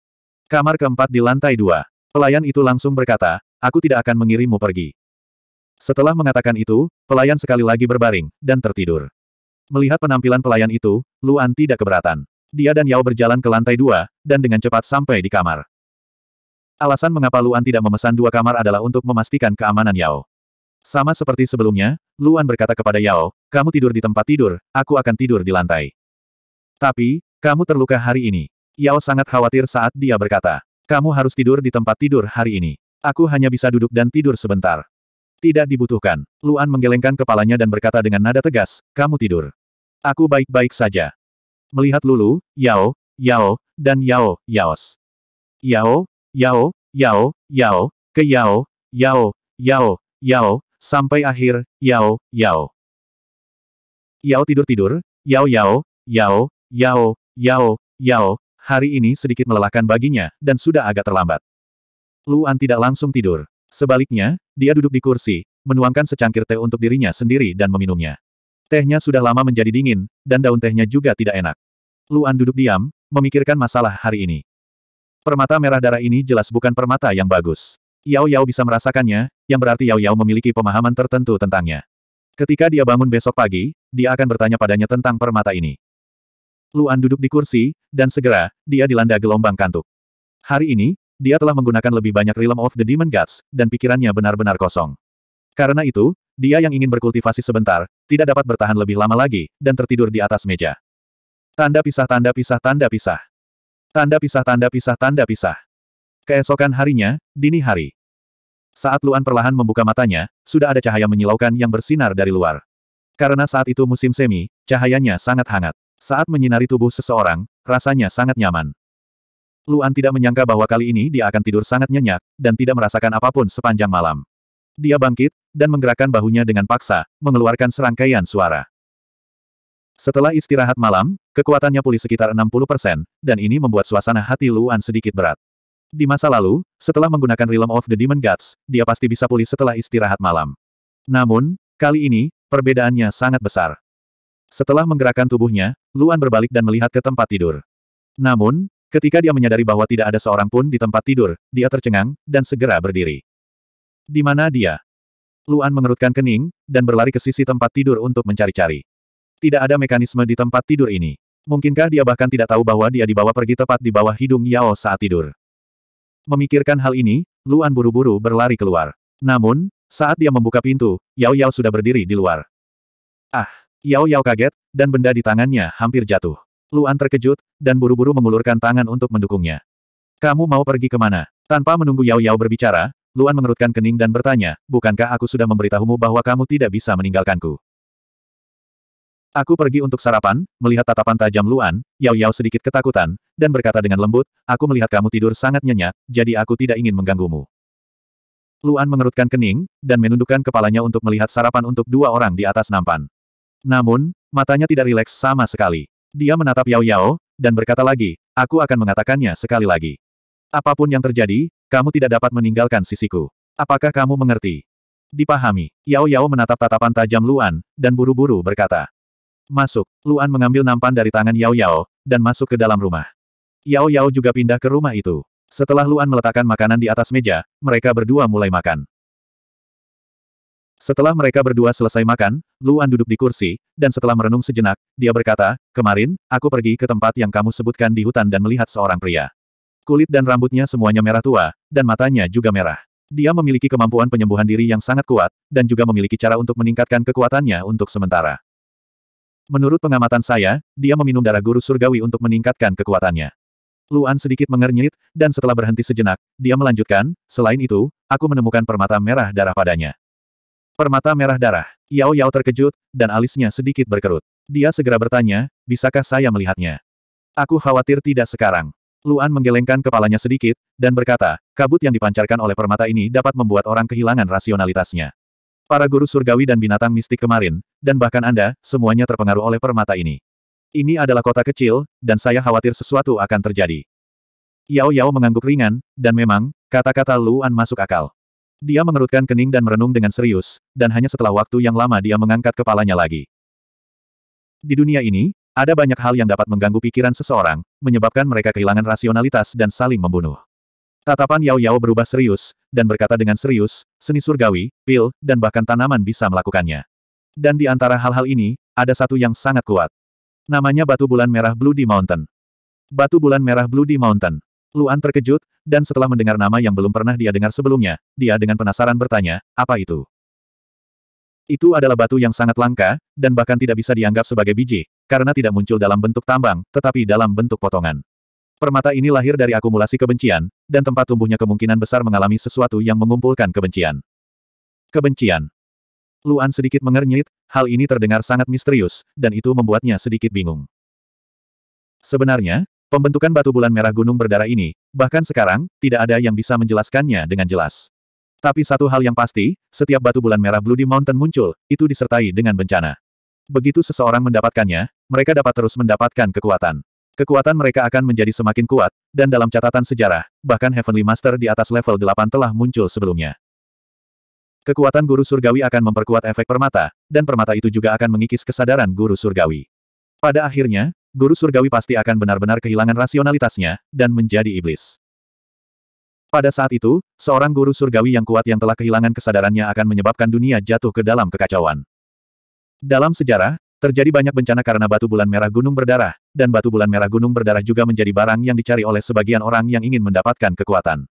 Kamar keempat di lantai dua. Pelayan itu langsung berkata, aku tidak akan mengirimmu pergi. Setelah mengatakan itu, pelayan sekali lagi berbaring, dan tertidur. Melihat penampilan pelayan itu, Luan tidak keberatan. Dia dan Yao berjalan ke lantai dua, dan dengan cepat sampai di kamar. Alasan mengapa Luan tidak memesan dua kamar adalah untuk memastikan keamanan Yao. Sama seperti sebelumnya, Luan berkata kepada Yao, kamu tidur di tempat tidur, aku akan tidur di lantai. Tapi, kamu terluka hari ini. Yao sangat khawatir saat dia berkata, kamu harus tidur di tempat tidur hari ini. Aku hanya bisa duduk dan tidur sebentar. Tidak dibutuhkan. Luan menggelengkan kepalanya dan berkata dengan nada tegas, kamu tidur. Aku baik-baik saja. Melihat Lulu, Yao, Yao, dan Yao, Yaos. Yao, Yao, Yao, Yao, ke Yao, Yao, Yao, Yao, Sampai akhir, Yao, Yao. Yao tidur-tidur, Yao Yao, Yao, Yao, Yao, Yao, hari ini sedikit melelahkan baginya, dan sudah agak terlambat. Luan tidak langsung tidur. Sebaliknya, dia duduk di kursi, menuangkan secangkir teh untuk dirinya sendiri dan meminumnya. Tehnya sudah lama menjadi dingin, dan daun tehnya juga tidak enak. Luan duduk diam, memikirkan masalah hari ini. Permata merah darah ini jelas bukan permata yang bagus. Yao Yao bisa merasakannya, yang berarti Yao Yao memiliki pemahaman tertentu tentangnya. Ketika dia bangun besok pagi, dia akan bertanya padanya tentang permata ini. Luan duduk di kursi, dan segera, dia dilanda gelombang kantuk. Hari ini, dia telah menggunakan lebih banyak Realm of the Demon Gods, dan pikirannya benar-benar kosong. Karena itu, dia yang ingin berkultivasi sebentar, tidak dapat bertahan lebih lama lagi, dan tertidur di atas meja. Tanda pisah tanda pisah tanda pisah. Tanda pisah tanda pisah tanda pisah. Keesokan harinya, dini hari. Saat Luan perlahan membuka matanya, sudah ada cahaya menyilaukan yang bersinar dari luar. Karena saat itu musim semi, cahayanya sangat hangat. Saat menyinari tubuh seseorang, rasanya sangat nyaman. Luan tidak menyangka bahwa kali ini dia akan tidur sangat nyenyak, dan tidak merasakan apapun sepanjang malam. Dia bangkit, dan menggerakkan bahunya dengan paksa, mengeluarkan serangkaian suara. Setelah istirahat malam, kekuatannya pulih sekitar 60%, dan ini membuat suasana hati Luan sedikit berat. Di masa lalu, setelah menggunakan Realm of the Demon Gods, dia pasti bisa pulih setelah istirahat malam. Namun, kali ini, perbedaannya sangat besar. Setelah menggerakkan tubuhnya, Luan berbalik dan melihat ke tempat tidur. Namun, ketika dia menyadari bahwa tidak ada seorang pun di tempat tidur, dia tercengang, dan segera berdiri. Di mana dia? Luan mengerutkan kening, dan berlari ke sisi tempat tidur untuk mencari-cari. Tidak ada mekanisme di tempat tidur ini. Mungkinkah dia bahkan tidak tahu bahwa dia dibawa pergi tepat di bawah hidung Yao saat tidur? Memikirkan hal ini, Luan buru-buru berlari keluar. Namun, saat dia membuka pintu, Yao Yao sudah berdiri di luar. Ah, Yao Yao kaget, dan benda di tangannya hampir jatuh. Luan terkejut, dan buru-buru mengulurkan tangan untuk mendukungnya. Kamu mau pergi kemana? Tanpa menunggu Yao Yao berbicara, Luan mengerutkan kening dan bertanya, bukankah aku sudah memberitahumu bahwa kamu tidak bisa meninggalkanku? Aku pergi untuk sarapan, melihat tatapan tajam Luan, Yao Yao sedikit ketakutan, dan berkata dengan lembut, aku melihat kamu tidur sangat nyenyak, jadi aku tidak ingin mengganggumu. Luan mengerutkan kening, dan menundukkan kepalanya untuk melihat sarapan untuk dua orang di atas nampan. Namun, matanya tidak rileks sama sekali. Dia menatap Yao Yao, dan berkata lagi, aku akan mengatakannya sekali lagi. Apapun yang terjadi, kamu tidak dapat meninggalkan sisiku. Apakah kamu mengerti? Dipahami, Yao Yao menatap tatapan tajam Luan, dan buru-buru berkata. Masuk, Luan mengambil nampan dari tangan Yao Yao, dan masuk ke dalam rumah. Yao Yao juga pindah ke rumah itu. Setelah Luan meletakkan makanan di atas meja, mereka berdua mulai makan. Setelah mereka berdua selesai makan, Luan duduk di kursi, dan setelah merenung sejenak, dia berkata, Kemarin, aku pergi ke tempat yang kamu sebutkan di hutan dan melihat seorang pria. Kulit dan rambutnya semuanya merah tua, dan matanya juga merah. Dia memiliki kemampuan penyembuhan diri yang sangat kuat, dan juga memiliki cara untuk meningkatkan kekuatannya untuk sementara. Menurut pengamatan saya, dia meminum darah guru surgawi untuk meningkatkan kekuatannya. Luan sedikit mengernyit, dan setelah berhenti sejenak, dia melanjutkan, selain itu, aku menemukan permata merah darah padanya. Permata merah darah, Yao Yao terkejut, dan alisnya sedikit berkerut. Dia segera bertanya, bisakah saya melihatnya? Aku khawatir tidak sekarang. Luan menggelengkan kepalanya sedikit, dan berkata, kabut yang dipancarkan oleh permata ini dapat membuat orang kehilangan rasionalitasnya. Para guru surgawi dan binatang mistik kemarin, dan bahkan Anda, semuanya terpengaruh oleh permata ini. Ini adalah kota kecil, dan saya khawatir sesuatu akan terjadi. Yao Yao mengangguk ringan, dan memang, kata-kata Luan masuk akal. Dia mengerutkan kening dan merenung dengan serius, dan hanya setelah waktu yang lama dia mengangkat kepalanya lagi. Di dunia ini, ada banyak hal yang dapat mengganggu pikiran seseorang, menyebabkan mereka kehilangan rasionalitas dan saling membunuh. Tatapan Yao Yao berubah serius, dan berkata dengan serius, seni surgawi, pil, dan bahkan tanaman bisa melakukannya. Dan di antara hal-hal ini, ada satu yang sangat kuat. Namanya batu bulan merah Bloody Mountain. Batu bulan merah Bloody Mountain. Luan terkejut, dan setelah mendengar nama yang belum pernah dia dengar sebelumnya, dia dengan penasaran bertanya, apa itu? Itu adalah batu yang sangat langka, dan bahkan tidak bisa dianggap sebagai biji, karena tidak muncul dalam bentuk tambang, tetapi dalam bentuk potongan. Permata ini lahir dari akumulasi kebencian, dan tempat tumbuhnya kemungkinan besar mengalami sesuatu yang mengumpulkan kebencian. Kebencian. Luan sedikit mengernyit, hal ini terdengar sangat misterius, dan itu membuatnya sedikit bingung. Sebenarnya, pembentukan batu bulan merah gunung berdarah ini, bahkan sekarang, tidak ada yang bisa menjelaskannya dengan jelas. Tapi satu hal yang pasti, setiap batu bulan merah Bloody Mountain muncul, itu disertai dengan bencana. Begitu seseorang mendapatkannya, mereka dapat terus mendapatkan kekuatan. Kekuatan mereka akan menjadi semakin kuat, dan dalam catatan sejarah, bahkan Heavenly Master di atas level 8 telah muncul sebelumnya. Kekuatan guru surgawi akan memperkuat efek permata, dan permata itu juga akan mengikis kesadaran guru surgawi. Pada akhirnya, guru surgawi pasti akan benar-benar kehilangan rasionalitasnya, dan menjadi iblis. Pada saat itu, seorang guru surgawi yang kuat yang telah kehilangan kesadarannya akan menyebabkan dunia jatuh ke dalam kekacauan. Dalam sejarah, Terjadi banyak bencana karena batu bulan merah gunung berdarah, dan batu bulan merah gunung berdarah juga menjadi barang yang dicari oleh sebagian orang yang ingin mendapatkan kekuatan.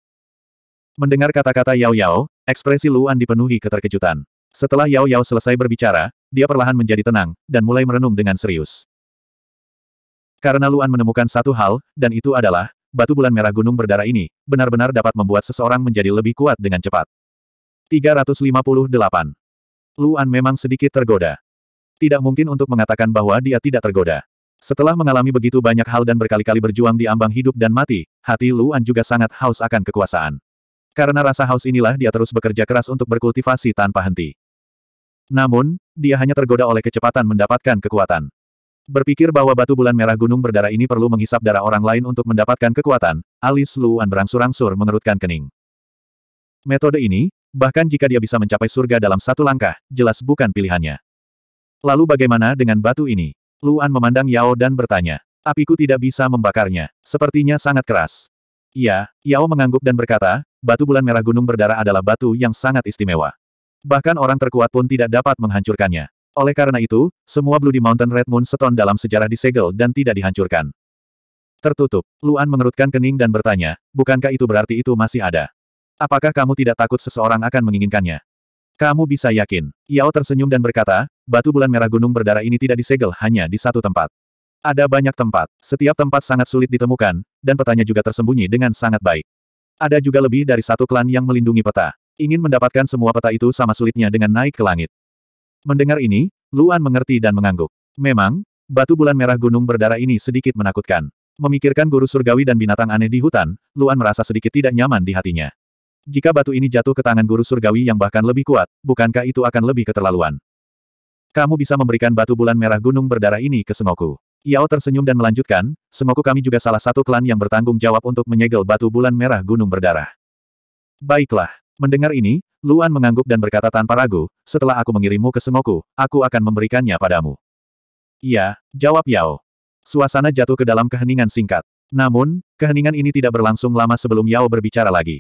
Mendengar kata-kata Yao Yao, ekspresi Luan dipenuhi keterkejutan. Setelah Yao Yao selesai berbicara, dia perlahan menjadi tenang, dan mulai merenung dengan serius. Karena Luan menemukan satu hal, dan itu adalah, batu bulan merah gunung berdarah ini, benar-benar dapat membuat seseorang menjadi lebih kuat dengan cepat. 358. Luan memang sedikit tergoda. Tidak mungkin untuk mengatakan bahwa dia tidak tergoda. Setelah mengalami begitu banyak hal dan berkali-kali berjuang di ambang hidup dan mati, hati Luan juga sangat haus akan kekuasaan. Karena rasa haus inilah dia terus bekerja keras untuk berkultivasi tanpa henti. Namun, dia hanya tergoda oleh kecepatan mendapatkan kekuatan. Berpikir bahwa batu bulan merah gunung berdarah ini perlu menghisap darah orang lain untuk mendapatkan kekuatan, alis Luan berangsur-angsur mengerutkan kening. Metode ini, bahkan jika dia bisa mencapai surga dalam satu langkah, jelas bukan pilihannya. Lalu bagaimana dengan batu ini? Luan memandang Yao dan bertanya. Apiku tidak bisa membakarnya. Sepertinya sangat keras. Ya, Yao mengangguk dan berkata, batu bulan merah gunung berdarah adalah batu yang sangat istimewa. Bahkan orang terkuat pun tidak dapat menghancurkannya. Oleh karena itu, semua Bloody Mountain Red Moon Stone dalam sejarah disegel dan tidak dihancurkan. Tertutup, Luan mengerutkan kening dan bertanya, bukankah itu berarti itu masih ada? Apakah kamu tidak takut seseorang akan menginginkannya? Kamu bisa yakin. Yao tersenyum dan berkata, batu bulan merah gunung berdarah ini tidak disegel hanya di satu tempat. Ada banyak tempat, setiap tempat sangat sulit ditemukan, dan petanya juga tersembunyi dengan sangat baik. Ada juga lebih dari satu klan yang melindungi peta. Ingin mendapatkan semua peta itu sama sulitnya dengan naik ke langit. Mendengar ini, Luan mengerti dan mengangguk. Memang, batu bulan merah gunung berdarah ini sedikit menakutkan. Memikirkan guru surgawi dan binatang aneh di hutan, Luan merasa sedikit tidak nyaman di hatinya. Jika batu ini jatuh ke tangan guru surgawi yang bahkan lebih kuat, bukankah itu akan lebih keterlaluan? Kamu bisa memberikan batu bulan merah gunung berdarah ini ke Sengoku. Yao tersenyum dan melanjutkan, Sengoku kami juga salah satu klan yang bertanggung jawab untuk menyegel batu bulan merah gunung berdarah. Baiklah. Mendengar ini, Luan mengangguk dan berkata tanpa ragu, setelah aku mengirimmu ke Sengoku, aku akan memberikannya padamu. Iya, jawab Yao. Suasana jatuh ke dalam keheningan singkat. Namun, keheningan ini tidak berlangsung lama sebelum Yao berbicara lagi.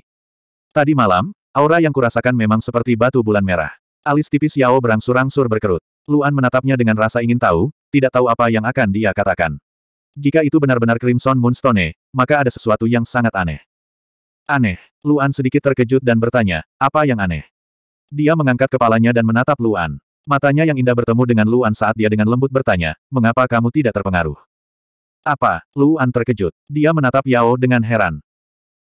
Tadi malam, aura yang kurasakan memang seperti batu bulan merah. Alis tipis Yao berangsur-angsur berkerut. Luan menatapnya dengan rasa ingin tahu, tidak tahu apa yang akan dia katakan. Jika itu benar-benar Crimson Moonstone, maka ada sesuatu yang sangat aneh. Aneh, Luan sedikit terkejut dan bertanya, apa yang aneh? Dia mengangkat kepalanya dan menatap Luan. Matanya yang indah bertemu dengan Luan saat dia dengan lembut bertanya, mengapa kamu tidak terpengaruh? Apa? Luan terkejut. Dia menatap Yao dengan heran.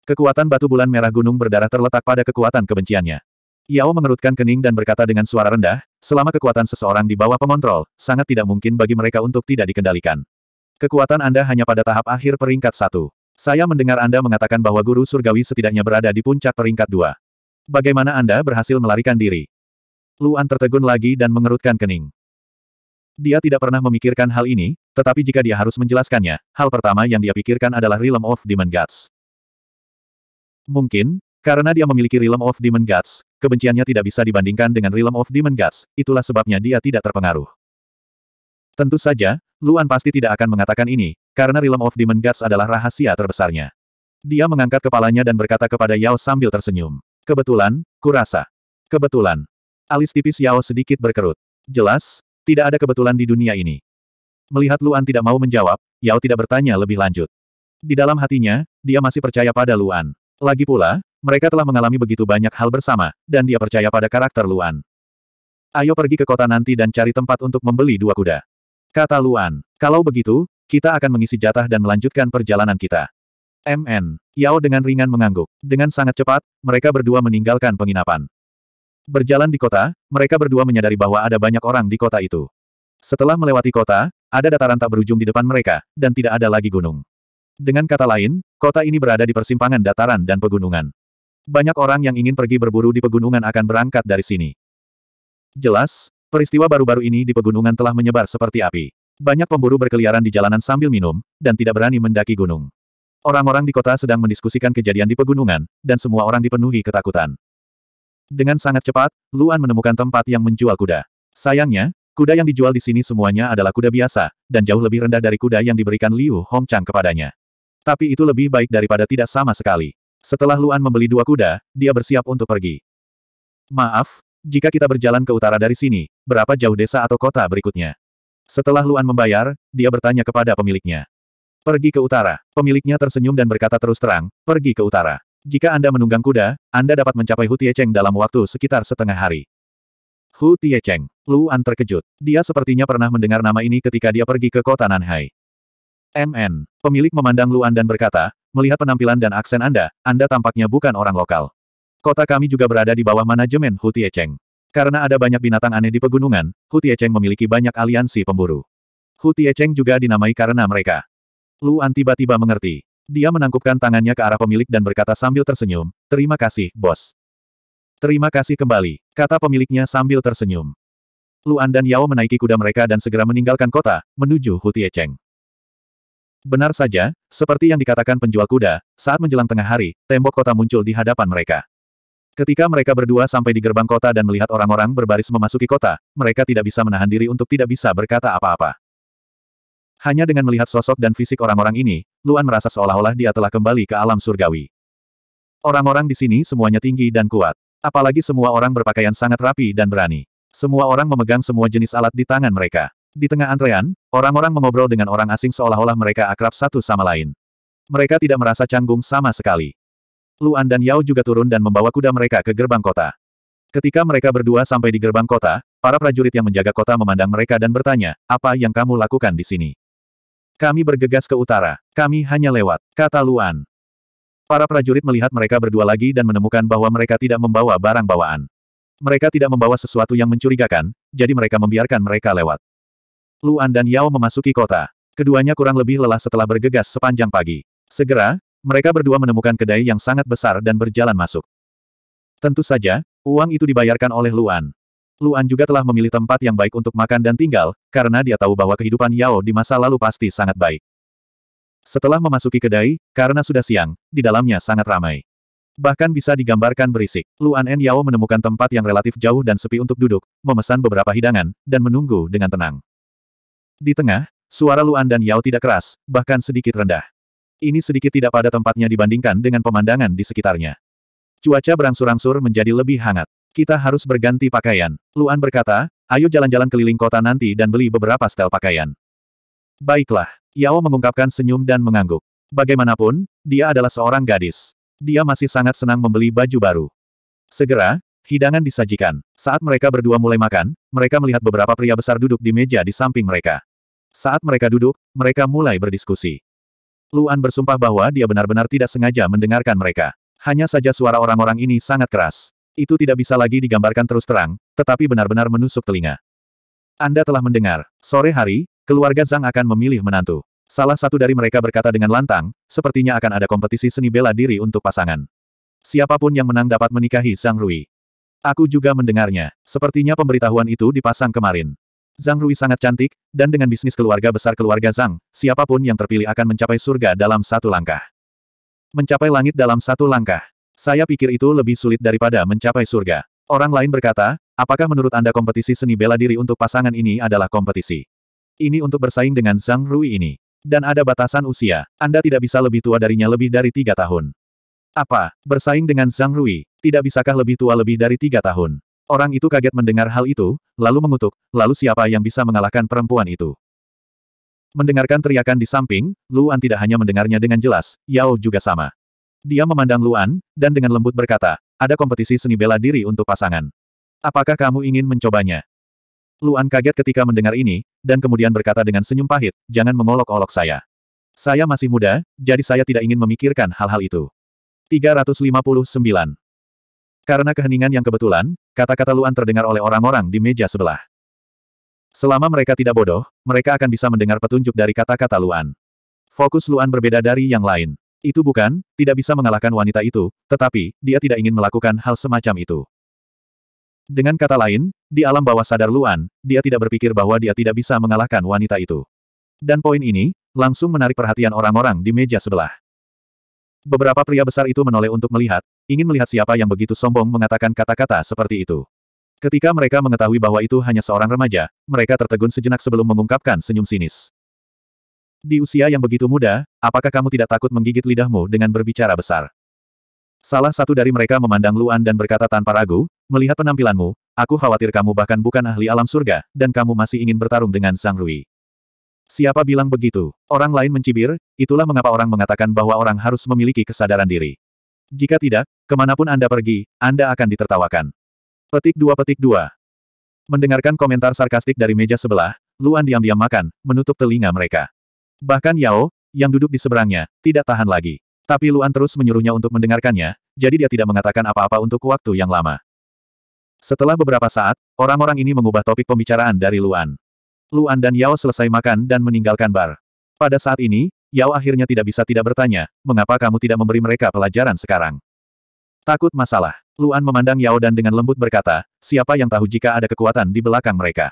Kekuatan batu bulan merah gunung berdarah terletak pada kekuatan kebenciannya. Yao mengerutkan kening dan berkata dengan suara rendah, Selama kekuatan seseorang di bawah pengontrol, sangat tidak mungkin bagi mereka untuk tidak dikendalikan. Kekuatan Anda hanya pada tahap akhir peringkat satu. Saya mendengar Anda mengatakan bahwa guru surgawi setidaknya berada di puncak peringkat dua. Bagaimana Anda berhasil melarikan diri? Luan tertegun lagi dan mengerutkan kening. Dia tidak pernah memikirkan hal ini, tetapi jika dia harus menjelaskannya, hal pertama yang dia pikirkan adalah Realm of Demon Gods. Mungkin, karena dia memiliki Realm of Demon Gods, Kebenciannya tidak bisa dibandingkan dengan Realm of Demon Gods. itulah sebabnya dia tidak terpengaruh. Tentu saja, Luan pasti tidak akan mengatakan ini, karena Realm of Demon Gods adalah rahasia terbesarnya. Dia mengangkat kepalanya dan berkata kepada Yao sambil tersenyum. Kebetulan, kurasa. Kebetulan. Alis tipis Yao sedikit berkerut. Jelas, tidak ada kebetulan di dunia ini. Melihat Luan tidak mau menjawab, Yao tidak bertanya lebih lanjut. Di dalam hatinya, dia masih percaya pada Luan. Lagi pula, mereka telah mengalami begitu banyak hal bersama, dan dia percaya pada karakter Luan. Ayo pergi ke kota nanti dan cari tempat untuk membeli dua kuda. Kata Luan. Kalau begitu, kita akan mengisi jatah dan melanjutkan perjalanan kita. MN. Yao dengan ringan mengangguk. Dengan sangat cepat, mereka berdua meninggalkan penginapan. Berjalan di kota, mereka berdua menyadari bahwa ada banyak orang di kota itu. Setelah melewati kota, ada dataran tak berujung di depan mereka, dan tidak ada lagi gunung. Dengan kata lain, kota ini berada di persimpangan dataran dan pegunungan. Banyak orang yang ingin pergi berburu di pegunungan akan berangkat dari sini. Jelas, peristiwa baru-baru ini di pegunungan telah menyebar seperti api. Banyak pemburu berkeliaran di jalanan sambil minum, dan tidak berani mendaki gunung. Orang-orang di kota sedang mendiskusikan kejadian di pegunungan, dan semua orang dipenuhi ketakutan. Dengan sangat cepat, Luan menemukan tempat yang menjual kuda. Sayangnya, kuda yang dijual di sini semuanya adalah kuda biasa, dan jauh lebih rendah dari kuda yang diberikan Liu Hongchang kepadanya. Tapi itu lebih baik daripada tidak sama sekali. Setelah Luan membeli dua kuda, dia bersiap untuk pergi. Maaf, jika kita berjalan ke utara dari sini, berapa jauh desa atau kota berikutnya? Setelah Luan membayar, dia bertanya kepada pemiliknya. Pergi ke utara. Pemiliknya tersenyum dan berkata terus terang, pergi ke utara. Jika Anda menunggang kuda, Anda dapat mencapai Hu Tiecheng dalam waktu sekitar setengah hari. Hu Tiecheng. Luan terkejut. Dia sepertinya pernah mendengar nama ini ketika dia pergi ke kota Nanhai. MN. Pemilik memandang Luan dan berkata, melihat penampilan dan aksen Anda, Anda tampaknya bukan orang lokal. Kota kami juga berada di bawah manajemen Hu Tiecheng. Karena ada banyak binatang aneh di pegunungan, Hu Tiecheng memiliki banyak aliansi pemburu. Hu Tiecheng juga dinamai karena mereka. Luan tiba-tiba mengerti. Dia menangkupkan tangannya ke arah pemilik dan berkata sambil tersenyum, Terima kasih, bos. Terima kasih kembali, kata pemiliknya sambil tersenyum. Luan dan Yao menaiki kuda mereka dan segera meninggalkan kota, menuju Hu Tiecheng. Benar saja, seperti yang dikatakan penjual kuda, saat menjelang tengah hari, tembok kota muncul di hadapan mereka. Ketika mereka berdua sampai di gerbang kota dan melihat orang-orang berbaris memasuki kota, mereka tidak bisa menahan diri untuk tidak bisa berkata apa-apa. Hanya dengan melihat sosok dan fisik orang-orang ini, Luan merasa seolah-olah dia telah kembali ke alam surgawi. Orang-orang di sini semuanya tinggi dan kuat. Apalagi semua orang berpakaian sangat rapi dan berani. Semua orang memegang semua jenis alat di tangan mereka. Di tengah antrean, orang-orang mengobrol dengan orang asing seolah-olah mereka akrab satu sama lain. Mereka tidak merasa canggung sama sekali. Luan dan Yao juga turun dan membawa kuda mereka ke gerbang kota. Ketika mereka berdua sampai di gerbang kota, para prajurit yang menjaga kota memandang mereka dan bertanya, apa yang kamu lakukan di sini? Kami bergegas ke utara. Kami hanya lewat, kata Luan. Para prajurit melihat mereka berdua lagi dan menemukan bahwa mereka tidak membawa barang bawaan. Mereka tidak membawa sesuatu yang mencurigakan, jadi mereka membiarkan mereka lewat. Luan dan Yao memasuki kota. Keduanya kurang lebih lelah setelah bergegas sepanjang pagi. Segera, mereka berdua menemukan kedai yang sangat besar dan berjalan masuk. Tentu saja, uang itu dibayarkan oleh Luan. Luan juga telah memilih tempat yang baik untuk makan dan tinggal, karena dia tahu bahwa kehidupan Yao di masa lalu pasti sangat baik. Setelah memasuki kedai, karena sudah siang, di dalamnya sangat ramai. Bahkan bisa digambarkan berisik. Luan dan Yao menemukan tempat yang relatif jauh dan sepi untuk duduk, memesan beberapa hidangan, dan menunggu dengan tenang. Di tengah, suara Luan dan Yao tidak keras, bahkan sedikit rendah. Ini sedikit tidak pada tempatnya dibandingkan dengan pemandangan di sekitarnya. Cuaca berangsur-angsur menjadi lebih hangat. Kita harus berganti pakaian. Luan berkata, ayo jalan-jalan keliling kota nanti dan beli beberapa setel pakaian. Baiklah. Yao mengungkapkan senyum dan mengangguk. Bagaimanapun, dia adalah seorang gadis. Dia masih sangat senang membeli baju baru. Segera, hidangan disajikan. Saat mereka berdua mulai makan, mereka melihat beberapa pria besar duduk di meja di samping mereka. Saat mereka duduk, mereka mulai berdiskusi. Luan bersumpah bahwa dia benar-benar tidak sengaja mendengarkan mereka. Hanya saja suara orang-orang ini sangat keras. Itu tidak bisa lagi digambarkan terus terang, tetapi benar-benar menusuk telinga. Anda telah mendengar, sore hari, keluarga Zhang akan memilih menantu. Salah satu dari mereka berkata dengan lantang, sepertinya akan ada kompetisi seni bela diri untuk pasangan. Siapapun yang menang dapat menikahi Zhang Rui. Aku juga mendengarnya. Sepertinya pemberitahuan itu dipasang kemarin. Zhang Rui sangat cantik, dan dengan bisnis keluarga besar keluarga Zhang, siapapun yang terpilih akan mencapai surga dalam satu langkah. Mencapai langit dalam satu langkah. Saya pikir itu lebih sulit daripada mencapai surga. Orang lain berkata, apakah menurut Anda kompetisi seni bela diri untuk pasangan ini adalah kompetisi? Ini untuk bersaing dengan Zhang Rui ini. Dan ada batasan usia, Anda tidak bisa lebih tua darinya lebih dari tiga tahun. Apa, bersaing dengan Zhang Rui, tidak bisakah lebih tua lebih dari tiga tahun? Orang itu kaget mendengar hal itu, lalu mengutuk, lalu siapa yang bisa mengalahkan perempuan itu? Mendengarkan teriakan di samping, Luan tidak hanya mendengarnya dengan jelas, Yao juga sama. Dia memandang Luan, dan dengan lembut berkata, ada kompetisi seni bela diri untuk pasangan. Apakah kamu ingin mencobanya? Luan kaget ketika mendengar ini, dan kemudian berkata dengan senyum pahit, jangan mengolok-olok saya. Saya masih muda, jadi saya tidak ingin memikirkan hal-hal itu. 359 karena keheningan yang kebetulan, kata-kata Luan terdengar oleh orang-orang di meja sebelah. Selama mereka tidak bodoh, mereka akan bisa mendengar petunjuk dari kata-kata Luan. Fokus Luan berbeda dari yang lain. Itu bukan, tidak bisa mengalahkan wanita itu, tetapi, dia tidak ingin melakukan hal semacam itu. Dengan kata lain, di alam bawah sadar Luan, dia tidak berpikir bahwa dia tidak bisa mengalahkan wanita itu. Dan poin ini, langsung menarik perhatian orang-orang di meja sebelah. Beberapa pria besar itu menoleh untuk melihat, ingin melihat siapa yang begitu sombong mengatakan kata-kata seperti itu. Ketika mereka mengetahui bahwa itu hanya seorang remaja, mereka tertegun sejenak sebelum mengungkapkan senyum sinis. Di usia yang begitu muda, apakah kamu tidak takut menggigit lidahmu dengan berbicara besar? Salah satu dari mereka memandang Luan dan berkata tanpa ragu, melihat penampilanmu, aku khawatir kamu bahkan bukan ahli alam surga, dan kamu masih ingin bertarung dengan Sang Rui. Siapa bilang begitu? Orang lain mencibir, itulah mengapa orang mengatakan bahwa orang harus memiliki kesadaran diri. Jika tidak, kemanapun Anda pergi, Anda akan ditertawakan. Petik dua petik dua. Mendengarkan komentar sarkastik dari meja sebelah, Luan diam-diam makan, menutup telinga mereka. Bahkan Yao, yang duduk di seberangnya, tidak tahan lagi. Tapi Luan terus menyuruhnya untuk mendengarkannya, jadi dia tidak mengatakan apa-apa untuk waktu yang lama. Setelah beberapa saat, orang-orang ini mengubah topik pembicaraan dari Luan. Luan dan Yao selesai makan dan meninggalkan bar. Pada saat ini, Yao akhirnya tidak bisa tidak bertanya, mengapa kamu tidak memberi mereka pelajaran sekarang? Takut masalah. Luan memandang Yao dan dengan lembut berkata, siapa yang tahu jika ada kekuatan di belakang mereka?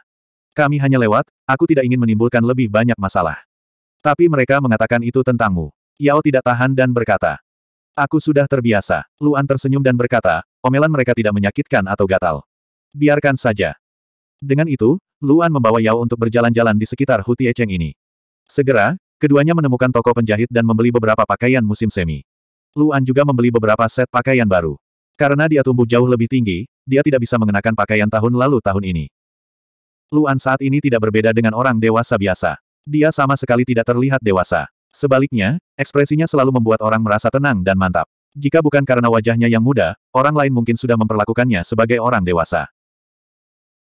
Kami hanya lewat, aku tidak ingin menimbulkan lebih banyak masalah. Tapi mereka mengatakan itu tentangmu. Yao tidak tahan dan berkata, Aku sudah terbiasa. Luan tersenyum dan berkata, omelan mereka tidak menyakitkan atau gatal. Biarkan saja. Dengan itu, Luan membawa Yao untuk berjalan-jalan di sekitar Hutie Cheng ini. Segera, keduanya menemukan toko penjahit dan membeli beberapa pakaian musim semi. Luan juga membeli beberapa set pakaian baru. Karena dia tumbuh jauh lebih tinggi, dia tidak bisa mengenakan pakaian tahun lalu tahun ini. Luan saat ini tidak berbeda dengan orang dewasa biasa. Dia sama sekali tidak terlihat dewasa. Sebaliknya, ekspresinya selalu membuat orang merasa tenang dan mantap. Jika bukan karena wajahnya yang muda, orang lain mungkin sudah memperlakukannya sebagai orang dewasa.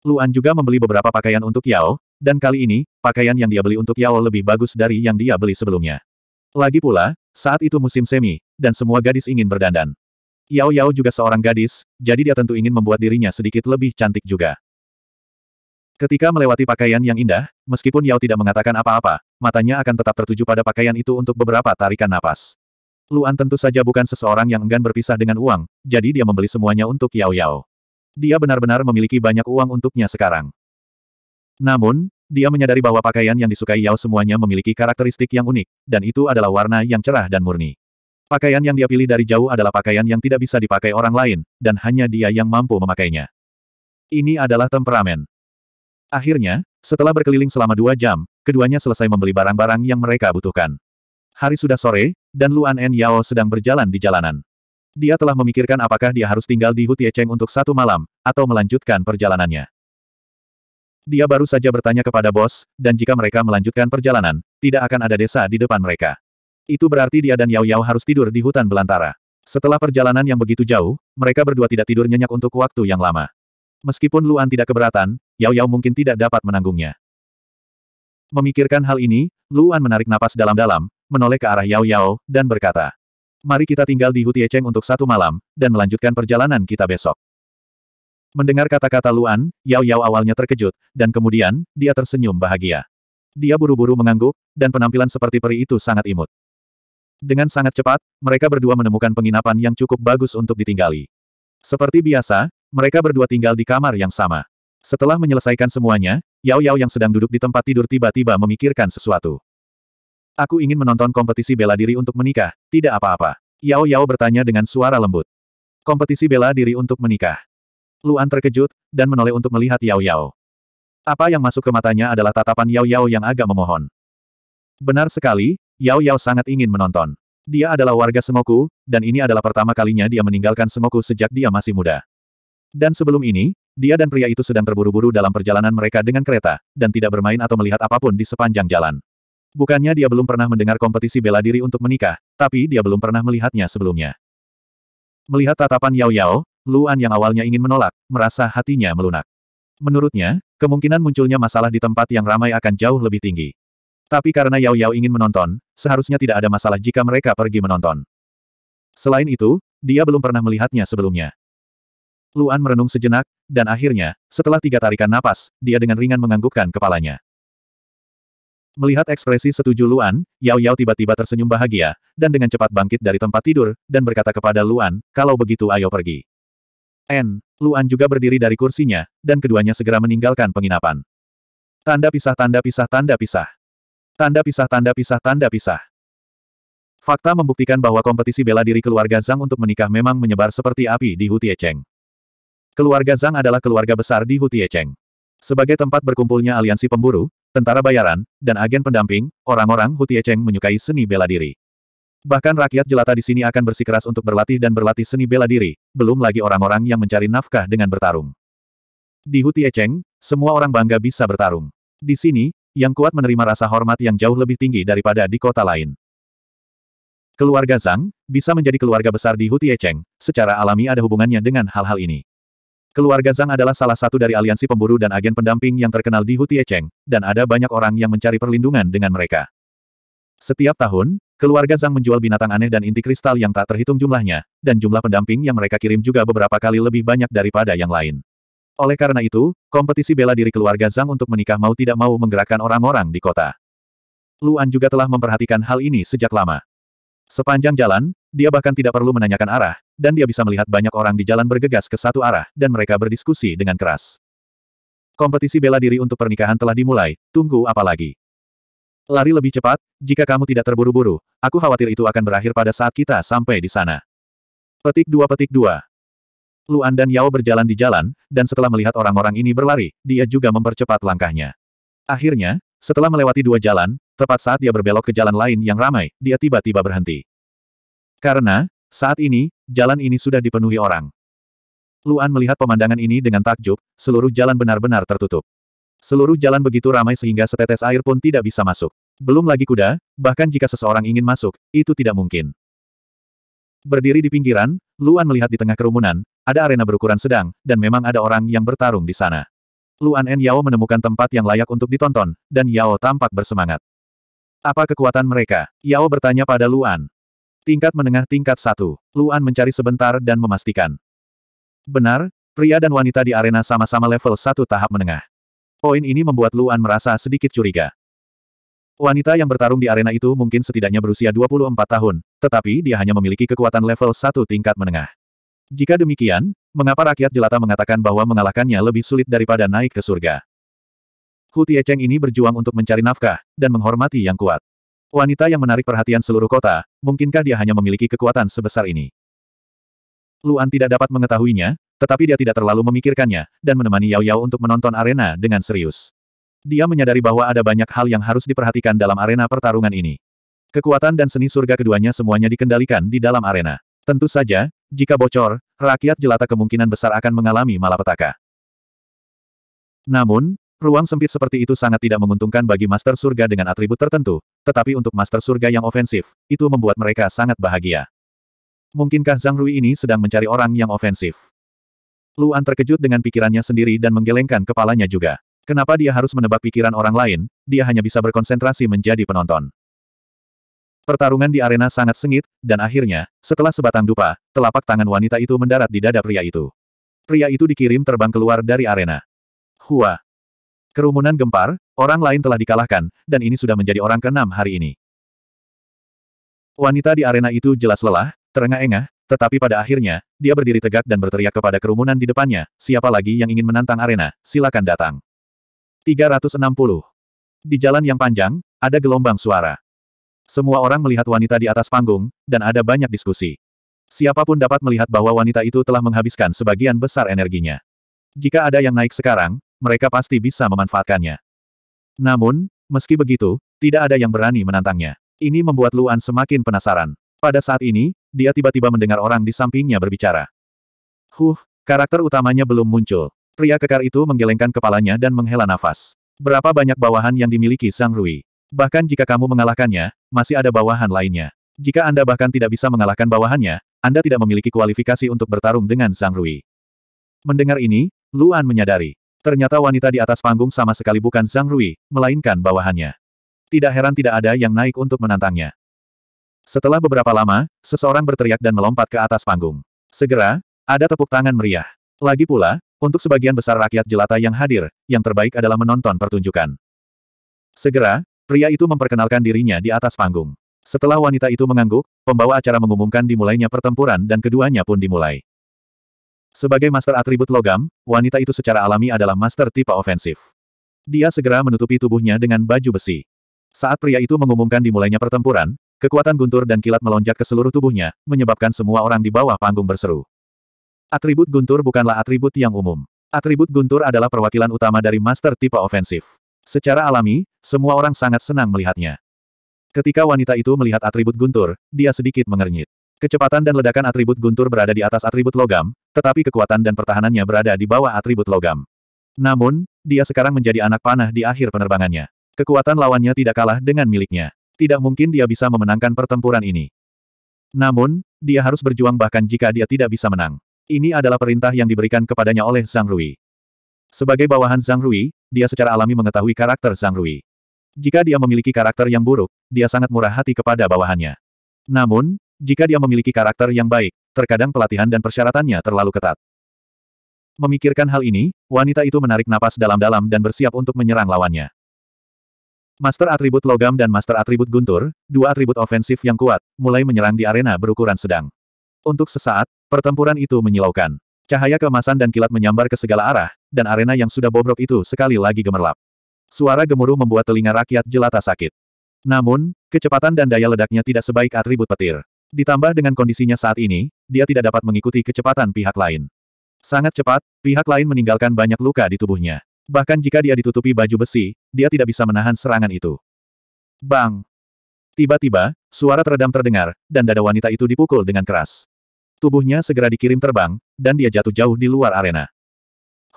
Luan juga membeli beberapa pakaian untuk Yao, dan kali ini, pakaian yang dia beli untuk Yao lebih bagus dari yang dia beli sebelumnya. Lagi pula, saat itu musim semi, dan semua gadis ingin berdandan. Yao Yao juga seorang gadis, jadi dia tentu ingin membuat dirinya sedikit lebih cantik juga. Ketika melewati pakaian yang indah, meskipun Yao tidak mengatakan apa-apa, matanya akan tetap tertuju pada pakaian itu untuk beberapa tarikan napas. Luan tentu saja bukan seseorang yang enggan berpisah dengan uang, jadi dia membeli semuanya untuk Yao Yao. Dia benar-benar memiliki banyak uang untuknya sekarang. Namun, dia menyadari bahwa pakaian yang disukai Yao semuanya memiliki karakteristik yang unik, dan itu adalah warna yang cerah dan murni. Pakaian yang dia pilih dari jauh adalah pakaian yang tidak bisa dipakai orang lain, dan hanya dia yang mampu memakainya. Ini adalah temperamen. Akhirnya, setelah berkeliling selama dua jam, keduanya selesai membeli barang-barang yang mereka butuhkan. Hari sudah sore, dan Luan En Yao sedang berjalan di jalanan. Dia telah memikirkan apakah dia harus tinggal di Hutie Cheng untuk satu malam, atau melanjutkan perjalanannya. Dia baru saja bertanya kepada bos, dan jika mereka melanjutkan perjalanan, tidak akan ada desa di depan mereka. Itu berarti dia dan Yao Yao harus tidur di hutan belantara. Setelah perjalanan yang begitu jauh, mereka berdua tidak tidur nyenyak untuk waktu yang lama. Meskipun Luan tidak keberatan, Yao Yao mungkin tidak dapat menanggungnya. Memikirkan hal ini, Luan menarik napas dalam-dalam, menoleh ke arah Yao Yao, dan berkata, Mari kita tinggal di Hutie Cheng untuk satu malam, dan melanjutkan perjalanan kita besok. Mendengar kata-kata Luan, Yao Yao awalnya terkejut, dan kemudian, dia tersenyum bahagia. Dia buru-buru mengangguk, dan penampilan seperti peri itu sangat imut. Dengan sangat cepat, mereka berdua menemukan penginapan yang cukup bagus untuk ditinggali. Seperti biasa, mereka berdua tinggal di kamar yang sama. Setelah menyelesaikan semuanya, Yao Yao yang sedang duduk di tempat tidur tiba-tiba memikirkan sesuatu. Aku ingin menonton kompetisi bela diri untuk menikah, tidak apa-apa. Yao Yao bertanya dengan suara lembut. Kompetisi bela diri untuk menikah. Luan terkejut, dan menoleh untuk melihat Yao Yao. Apa yang masuk ke matanya adalah tatapan Yao Yao yang agak memohon. Benar sekali, Yao Yao sangat ingin menonton. Dia adalah warga Semoku, dan ini adalah pertama kalinya dia meninggalkan Semoku sejak dia masih muda. Dan sebelum ini, dia dan pria itu sedang terburu-buru dalam perjalanan mereka dengan kereta, dan tidak bermain atau melihat apapun di sepanjang jalan. Bukannya dia belum pernah mendengar kompetisi bela diri untuk menikah, tapi dia belum pernah melihatnya sebelumnya. Melihat tatapan Yao Yao, Luan yang awalnya ingin menolak, merasa hatinya melunak. Menurutnya, kemungkinan munculnya masalah di tempat yang ramai akan jauh lebih tinggi. Tapi karena Yao Yao ingin menonton, seharusnya tidak ada masalah jika mereka pergi menonton. Selain itu, dia belum pernah melihatnya sebelumnya. Luan merenung sejenak, dan akhirnya, setelah tiga tarikan napas, dia dengan ringan menganggukkan kepalanya. Melihat ekspresi setuju Luan, Yao Yao tiba-tiba tersenyum bahagia, dan dengan cepat bangkit dari tempat tidur, dan berkata kepada Luan, kalau begitu ayo pergi. N. Luan juga berdiri dari kursinya, dan keduanya segera meninggalkan penginapan. Tanda pisah tanda pisah tanda pisah. Tanda pisah tanda pisah tanda pisah. Fakta membuktikan bahwa kompetisi bela diri keluarga Zhang untuk menikah memang menyebar seperti api di Hutiecheng. Keluarga Zhang adalah keluarga besar di Hutiecheng. Sebagai tempat berkumpulnya aliansi pemburu, tentara bayaran, dan agen pendamping, orang-orang Hutie Cheng menyukai seni bela diri. Bahkan rakyat jelata di sini akan bersikeras untuk berlatih dan berlatih seni bela diri, belum lagi orang-orang yang mencari nafkah dengan bertarung. Di Hutie Cheng, semua orang bangga bisa bertarung. Di sini, yang kuat menerima rasa hormat yang jauh lebih tinggi daripada di kota lain. Keluarga Zhang, bisa menjadi keluarga besar di Hutie Cheng, secara alami ada hubungannya dengan hal-hal ini. Keluarga Zhang adalah salah satu dari aliansi pemburu dan agen pendamping yang terkenal di Hutie Cheng, dan ada banyak orang yang mencari perlindungan dengan mereka. Setiap tahun, keluarga Zhang menjual binatang aneh dan inti kristal yang tak terhitung jumlahnya, dan jumlah pendamping yang mereka kirim juga beberapa kali lebih banyak daripada yang lain. Oleh karena itu, kompetisi bela diri keluarga Zhang untuk menikah mau tidak mau menggerakkan orang-orang di kota. Luan juga telah memperhatikan hal ini sejak lama. Sepanjang jalan, dia bahkan tidak perlu menanyakan arah, dan dia bisa melihat banyak orang di jalan bergegas ke satu arah, dan mereka berdiskusi dengan keras. Kompetisi bela diri untuk pernikahan telah dimulai, tunggu apa lagi? Lari lebih cepat, jika kamu tidak terburu-buru, aku khawatir itu akan berakhir pada saat kita sampai di sana. Petik dua petik dua. Luan dan Yao berjalan di jalan, dan setelah melihat orang-orang ini berlari, dia juga mempercepat langkahnya. Akhirnya, setelah melewati dua jalan, tepat saat dia berbelok ke jalan lain yang ramai, dia tiba-tiba berhenti. Karena, saat ini, jalan ini sudah dipenuhi orang. Luan melihat pemandangan ini dengan takjub, seluruh jalan benar-benar tertutup. Seluruh jalan begitu ramai sehingga setetes air pun tidak bisa masuk. Belum lagi kuda, bahkan jika seseorang ingin masuk, itu tidak mungkin. Berdiri di pinggiran, Luan melihat di tengah kerumunan, ada arena berukuran sedang, dan memang ada orang yang bertarung di sana. Luan En Yao menemukan tempat yang layak untuk ditonton, dan Yao tampak bersemangat. Apa kekuatan mereka? Yao bertanya pada Luan. Tingkat menengah tingkat satu. Luan mencari sebentar dan memastikan. Benar, pria dan wanita di arena sama-sama level satu tahap menengah. Poin ini membuat Luan merasa sedikit curiga. Wanita yang bertarung di arena itu mungkin setidaknya berusia 24 tahun, tetapi dia hanya memiliki kekuatan level satu tingkat menengah. Jika demikian, Mengapa rakyat jelata mengatakan bahwa mengalahkannya lebih sulit daripada naik ke surga? Hu Tiecheng ini berjuang untuk mencari nafkah, dan menghormati yang kuat. Wanita yang menarik perhatian seluruh kota, mungkinkah dia hanya memiliki kekuatan sebesar ini? Luan tidak dapat mengetahuinya, tetapi dia tidak terlalu memikirkannya, dan menemani Yao Yao untuk menonton arena dengan serius. Dia menyadari bahwa ada banyak hal yang harus diperhatikan dalam arena pertarungan ini. Kekuatan dan seni surga keduanya semuanya dikendalikan di dalam arena. Tentu saja, jika bocor, rakyat jelata kemungkinan besar akan mengalami malapetaka. Namun, ruang sempit seperti itu sangat tidak menguntungkan bagi Master Surga dengan atribut tertentu, tetapi untuk Master Surga yang ofensif, itu membuat mereka sangat bahagia. Mungkinkah Zhang Rui ini sedang mencari orang yang ofensif? Luan terkejut dengan pikirannya sendiri dan menggelengkan kepalanya juga. Kenapa dia harus menebak pikiran orang lain, dia hanya bisa berkonsentrasi menjadi penonton. Pertarungan di arena sangat sengit, dan akhirnya, setelah sebatang dupa, telapak tangan wanita itu mendarat di dada pria itu. Pria itu dikirim terbang keluar dari arena. Hua. Kerumunan gempar, orang lain telah dikalahkan, dan ini sudah menjadi orang keenam hari ini. Wanita di arena itu jelas lelah, terengah-engah, tetapi pada akhirnya, dia berdiri tegak dan berteriak kepada kerumunan di depannya, siapa lagi yang ingin menantang arena, silakan datang. 360. Di jalan yang panjang, ada gelombang suara. Semua orang melihat wanita di atas panggung, dan ada banyak diskusi. Siapapun dapat melihat bahwa wanita itu telah menghabiskan sebagian besar energinya. Jika ada yang naik sekarang, mereka pasti bisa memanfaatkannya. Namun, meski begitu, tidak ada yang berani menantangnya. Ini membuat Luan semakin penasaran. Pada saat ini, dia tiba-tiba mendengar orang di sampingnya berbicara. Huh, karakter utamanya belum muncul. Pria kekar itu menggelengkan kepalanya dan menghela nafas. Berapa banyak bawahan yang dimiliki Sang Rui? Bahkan jika kamu mengalahkannya, masih ada bawahan lainnya. Jika Anda bahkan tidak bisa mengalahkan bawahannya, Anda tidak memiliki kualifikasi untuk bertarung dengan Zhang Rui. Mendengar ini, Luan menyadari. Ternyata wanita di atas panggung sama sekali bukan Zhang Rui, melainkan bawahannya. Tidak heran tidak ada yang naik untuk menantangnya. Setelah beberapa lama, seseorang berteriak dan melompat ke atas panggung. Segera, ada tepuk tangan meriah. Lagi pula, untuk sebagian besar rakyat jelata yang hadir, yang terbaik adalah menonton pertunjukan. Segera, Pria itu memperkenalkan dirinya di atas panggung. Setelah wanita itu mengangguk, pembawa acara mengumumkan dimulainya pertempuran dan keduanya pun dimulai. Sebagai master atribut logam, wanita itu secara alami adalah master tipe ofensif. Dia segera menutupi tubuhnya dengan baju besi. Saat pria itu mengumumkan dimulainya pertempuran, kekuatan guntur dan kilat melonjak ke seluruh tubuhnya, menyebabkan semua orang di bawah panggung berseru. Atribut guntur bukanlah atribut yang umum. Atribut guntur adalah perwakilan utama dari master tipe ofensif. Secara alami, semua orang sangat senang melihatnya. Ketika wanita itu melihat atribut guntur, dia sedikit mengernyit. Kecepatan dan ledakan atribut guntur berada di atas atribut logam, tetapi kekuatan dan pertahanannya berada di bawah atribut logam. Namun, dia sekarang menjadi anak panah di akhir penerbangannya. Kekuatan lawannya tidak kalah dengan miliknya. Tidak mungkin dia bisa memenangkan pertempuran ini. Namun, dia harus berjuang bahkan jika dia tidak bisa menang. Ini adalah perintah yang diberikan kepadanya oleh Zhang Rui. Sebagai bawahan Zhang Rui, dia secara alami mengetahui karakter Zhang Rui. Jika dia memiliki karakter yang buruk, dia sangat murah hati kepada bawahannya. Namun, jika dia memiliki karakter yang baik, terkadang pelatihan dan persyaratannya terlalu ketat. Memikirkan hal ini, wanita itu menarik napas dalam-dalam dan bersiap untuk menyerang lawannya. Master atribut logam dan master atribut guntur, dua atribut ofensif yang kuat, mulai menyerang di arena berukuran sedang. Untuk sesaat, pertempuran itu menyilaukan. Cahaya kemasan dan kilat menyambar ke segala arah, dan arena yang sudah bobrok itu sekali lagi gemerlap. Suara gemuruh membuat telinga rakyat jelata sakit. Namun, kecepatan dan daya ledaknya tidak sebaik atribut petir. Ditambah dengan kondisinya saat ini, dia tidak dapat mengikuti kecepatan pihak lain. Sangat cepat, pihak lain meninggalkan banyak luka di tubuhnya. Bahkan jika dia ditutupi baju besi, dia tidak bisa menahan serangan itu. Bang! Tiba-tiba, suara teredam terdengar, dan dada wanita itu dipukul dengan keras. Tubuhnya segera dikirim terbang, dan dia jatuh jauh di luar arena.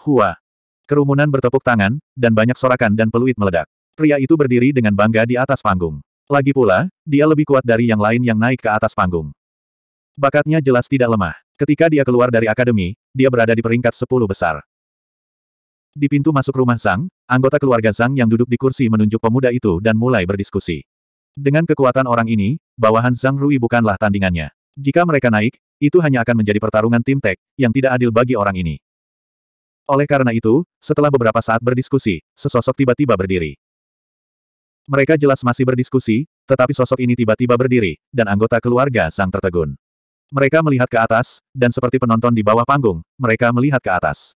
Hua. Kerumunan bertepuk tangan, dan banyak sorakan dan peluit meledak. Pria itu berdiri dengan bangga di atas panggung. Lagi pula, dia lebih kuat dari yang lain yang naik ke atas panggung. Bakatnya jelas tidak lemah. Ketika dia keluar dari akademi, dia berada di peringkat 10 besar. Di pintu masuk rumah Zhang, anggota keluarga Zhang yang duduk di kursi menunjuk pemuda itu dan mulai berdiskusi. Dengan kekuatan orang ini, bawahan Zhang Rui bukanlah tandingannya. Jika mereka naik, itu hanya akan menjadi pertarungan tim tek, yang tidak adil bagi orang ini. Oleh karena itu, setelah beberapa saat berdiskusi, sesosok tiba-tiba berdiri. Mereka jelas masih berdiskusi, tetapi sosok ini tiba-tiba berdiri, dan anggota keluarga sang tertegun. Mereka melihat ke atas, dan seperti penonton di bawah panggung, mereka melihat ke atas.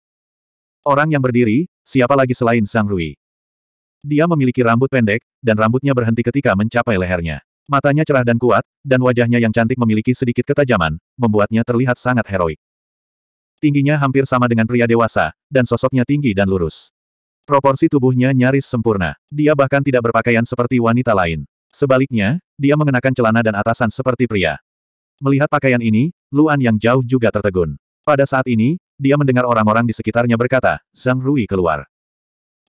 Orang yang berdiri, siapa lagi selain Sang Rui? Dia memiliki rambut pendek, dan rambutnya berhenti ketika mencapai lehernya. Matanya cerah dan kuat, dan wajahnya yang cantik memiliki sedikit ketajaman, membuatnya terlihat sangat heroik. Tingginya hampir sama dengan pria dewasa, dan sosoknya tinggi dan lurus. Proporsi tubuhnya nyaris sempurna. Dia bahkan tidak berpakaian seperti wanita lain. Sebaliknya, dia mengenakan celana dan atasan seperti pria. Melihat pakaian ini, Luan yang jauh juga tertegun. Pada saat ini, dia mendengar orang-orang di sekitarnya berkata, Zhang Rui keluar.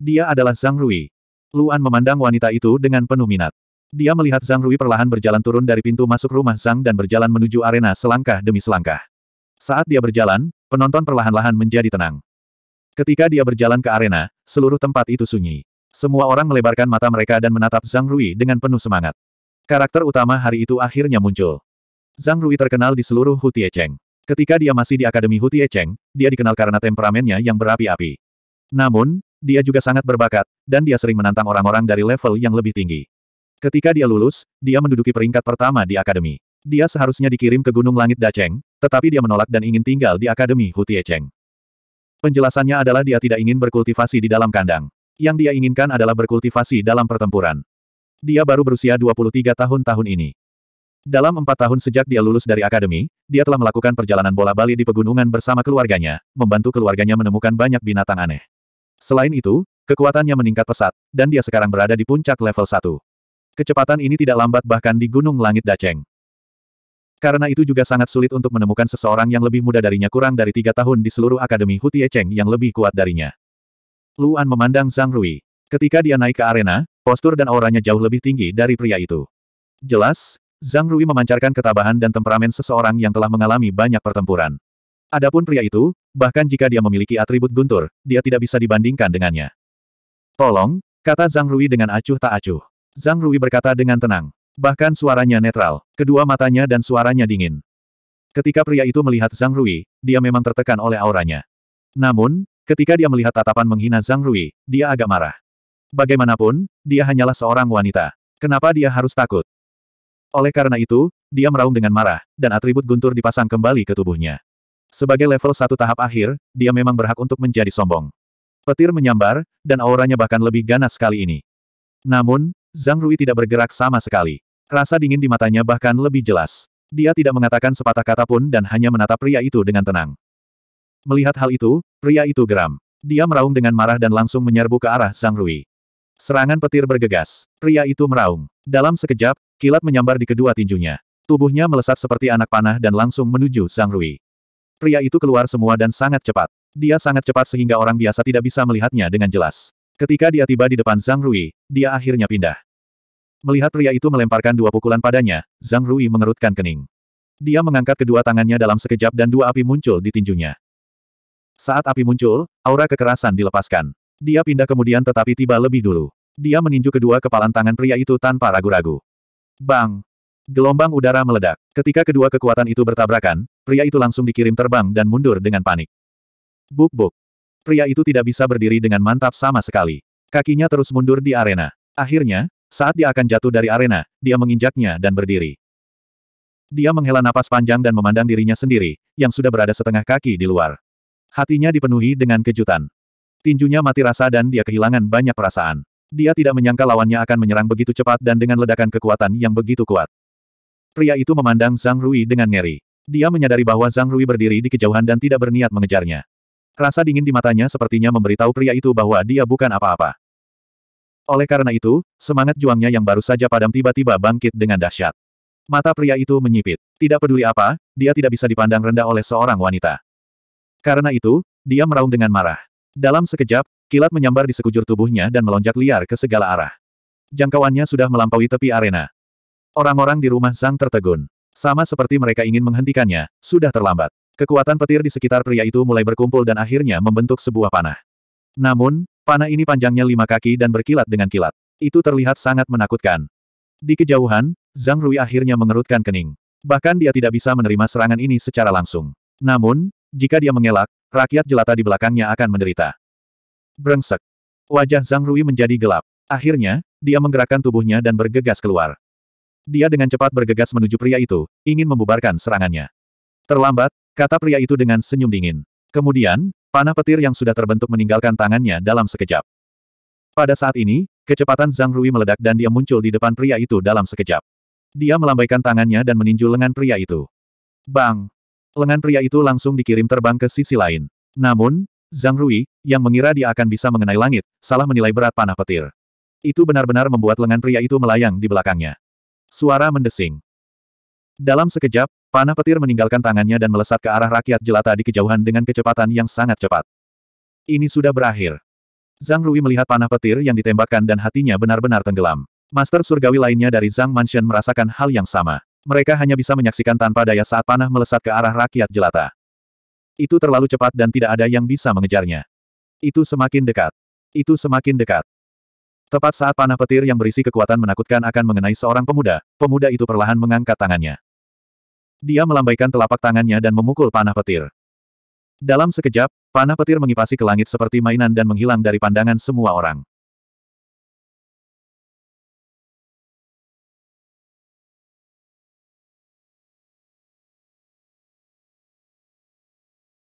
Dia adalah Zhang Rui. Luan memandang wanita itu dengan penuh minat. Dia melihat Zhang Rui perlahan berjalan turun dari pintu masuk rumah Zhang dan berjalan menuju arena selangkah demi selangkah. Saat dia berjalan, Penonton perlahan-lahan menjadi tenang. Ketika dia berjalan ke arena, seluruh tempat itu sunyi. Semua orang melebarkan mata mereka dan menatap Zhang Rui dengan penuh semangat. Karakter utama hari itu akhirnya muncul. Zhang Rui terkenal di seluruh Hutie Cheng. Ketika dia masih di Akademi Hutie Cheng, dia dikenal karena temperamennya yang berapi-api. Namun, dia juga sangat berbakat, dan dia sering menantang orang-orang dari level yang lebih tinggi. Ketika dia lulus, dia menduduki peringkat pertama di akademi. Dia seharusnya dikirim ke Gunung Langit Daceng, tetapi dia menolak dan ingin tinggal di Akademi Hutie Cheng. Penjelasannya adalah dia tidak ingin berkultivasi di dalam kandang. Yang dia inginkan adalah berkultivasi dalam pertempuran. Dia baru berusia 23 tahun tahun ini. Dalam empat tahun sejak dia lulus dari akademi, dia telah melakukan perjalanan bola bali di pegunungan bersama keluarganya, membantu keluarganya menemukan banyak binatang aneh. Selain itu, kekuatannya meningkat pesat, dan dia sekarang berada di puncak level 1. Kecepatan ini tidak lambat bahkan di Gunung Langit Daceng. Karena itu juga sangat sulit untuk menemukan seseorang yang lebih muda darinya kurang dari tiga tahun di seluruh Akademi Hutie Cheng yang lebih kuat darinya. Luan memandang Zhang Rui. Ketika dia naik ke arena, postur dan auranya jauh lebih tinggi dari pria itu. Jelas, Zhang Rui memancarkan ketabahan dan temperamen seseorang yang telah mengalami banyak pertempuran. Adapun pria itu, bahkan jika dia memiliki atribut guntur, dia tidak bisa dibandingkan dengannya. Tolong, kata Zhang Rui dengan acuh tak acuh. Zhang Rui berkata dengan tenang. Bahkan suaranya netral, kedua matanya dan suaranya dingin. Ketika pria itu melihat Zhang Rui, dia memang tertekan oleh auranya. Namun, ketika dia melihat tatapan menghina Zhang Rui, dia agak marah. Bagaimanapun, dia hanyalah seorang wanita. Kenapa dia harus takut? Oleh karena itu, dia meraung dengan marah, dan atribut guntur dipasang kembali ke tubuhnya. Sebagai level satu tahap akhir, dia memang berhak untuk menjadi sombong. Petir menyambar, dan auranya bahkan lebih ganas kali ini. Namun, Zhang Rui tidak bergerak sama sekali. Rasa dingin di matanya bahkan lebih jelas. Dia tidak mengatakan sepatah kata pun dan hanya menatap pria itu dengan tenang. Melihat hal itu, pria itu geram. Dia meraung dengan marah dan langsung menyerbu ke arah Zhang Rui. Serangan petir bergegas. Pria itu meraung. Dalam sekejap, kilat menyambar di kedua tinjunya. Tubuhnya melesat seperti anak panah dan langsung menuju Zhang Rui. Pria itu keluar semua dan sangat cepat. Dia sangat cepat sehingga orang biasa tidak bisa melihatnya dengan jelas. Ketika dia tiba di depan Zhang Rui, dia akhirnya pindah. Melihat pria itu melemparkan dua pukulan padanya, Zhang Rui mengerutkan kening. Dia mengangkat kedua tangannya dalam sekejap dan dua api muncul di tinjunya. Saat api muncul, aura kekerasan dilepaskan. Dia pindah kemudian tetapi tiba lebih dulu. Dia meninju kedua kepalan tangan pria itu tanpa ragu-ragu. Bang! Gelombang udara meledak. Ketika kedua kekuatan itu bertabrakan, pria itu langsung dikirim terbang dan mundur dengan panik. Buk-buk. Pria itu tidak bisa berdiri dengan mantap sama sekali. Kakinya terus mundur di arena. Akhirnya, saat dia akan jatuh dari arena, dia menginjaknya dan berdiri. Dia menghela napas panjang dan memandang dirinya sendiri, yang sudah berada setengah kaki di luar. Hatinya dipenuhi dengan kejutan. Tinjunya mati rasa dan dia kehilangan banyak perasaan. Dia tidak menyangka lawannya akan menyerang begitu cepat dan dengan ledakan kekuatan yang begitu kuat. Pria itu memandang Zhang Rui dengan ngeri. Dia menyadari bahwa Zhang Rui berdiri di kejauhan dan tidak berniat mengejarnya. Rasa dingin di matanya sepertinya memberitahu pria itu bahwa dia bukan apa-apa. Oleh karena itu, semangat juangnya yang baru saja padam tiba-tiba bangkit dengan dahsyat. Mata pria itu menyipit. Tidak peduli apa, dia tidak bisa dipandang rendah oleh seorang wanita. Karena itu, dia meraung dengan marah. Dalam sekejap, kilat menyambar di sekujur tubuhnya dan melonjak liar ke segala arah. Jangkauannya sudah melampaui tepi arena. Orang-orang di rumah Zhang tertegun. Sama seperti mereka ingin menghentikannya, sudah terlambat. Kekuatan petir di sekitar pria itu mulai berkumpul dan akhirnya membentuk sebuah panah. Namun, Panah ini panjangnya lima kaki dan berkilat dengan kilat. Itu terlihat sangat menakutkan. Di kejauhan, Zhang Rui akhirnya mengerutkan kening. Bahkan dia tidak bisa menerima serangan ini secara langsung. Namun, jika dia mengelak, rakyat jelata di belakangnya akan menderita. Brengsek. Wajah Zhang Rui menjadi gelap. Akhirnya, dia menggerakkan tubuhnya dan bergegas keluar. Dia dengan cepat bergegas menuju pria itu, ingin membubarkan serangannya. Terlambat, kata pria itu dengan senyum dingin. Kemudian, Panah petir yang sudah terbentuk meninggalkan tangannya dalam sekejap. Pada saat ini, kecepatan Zhang Rui meledak dan dia muncul di depan pria itu dalam sekejap. Dia melambaikan tangannya dan meninju lengan pria itu. Bang! Lengan pria itu langsung dikirim terbang ke sisi lain. Namun, Zhang Rui, yang mengira dia akan bisa mengenai langit, salah menilai berat panah petir. Itu benar-benar membuat lengan pria itu melayang di belakangnya. Suara mendesing. Dalam sekejap, Panah petir meninggalkan tangannya dan melesat ke arah rakyat jelata di kejauhan dengan kecepatan yang sangat cepat. Ini sudah berakhir. Zhang Rui melihat panah petir yang ditembakkan dan hatinya benar-benar tenggelam. Master surgawi lainnya dari Zhang Mansion merasakan hal yang sama. Mereka hanya bisa menyaksikan tanpa daya saat panah melesat ke arah rakyat jelata. Itu terlalu cepat dan tidak ada yang bisa mengejarnya. Itu semakin dekat. Itu semakin dekat. Tepat saat panah petir yang berisi kekuatan menakutkan akan mengenai seorang pemuda, pemuda itu perlahan mengangkat tangannya. Dia melambaikan telapak tangannya dan memukul panah petir. Dalam sekejap, panah petir mengipasi ke langit seperti mainan dan menghilang dari pandangan semua orang.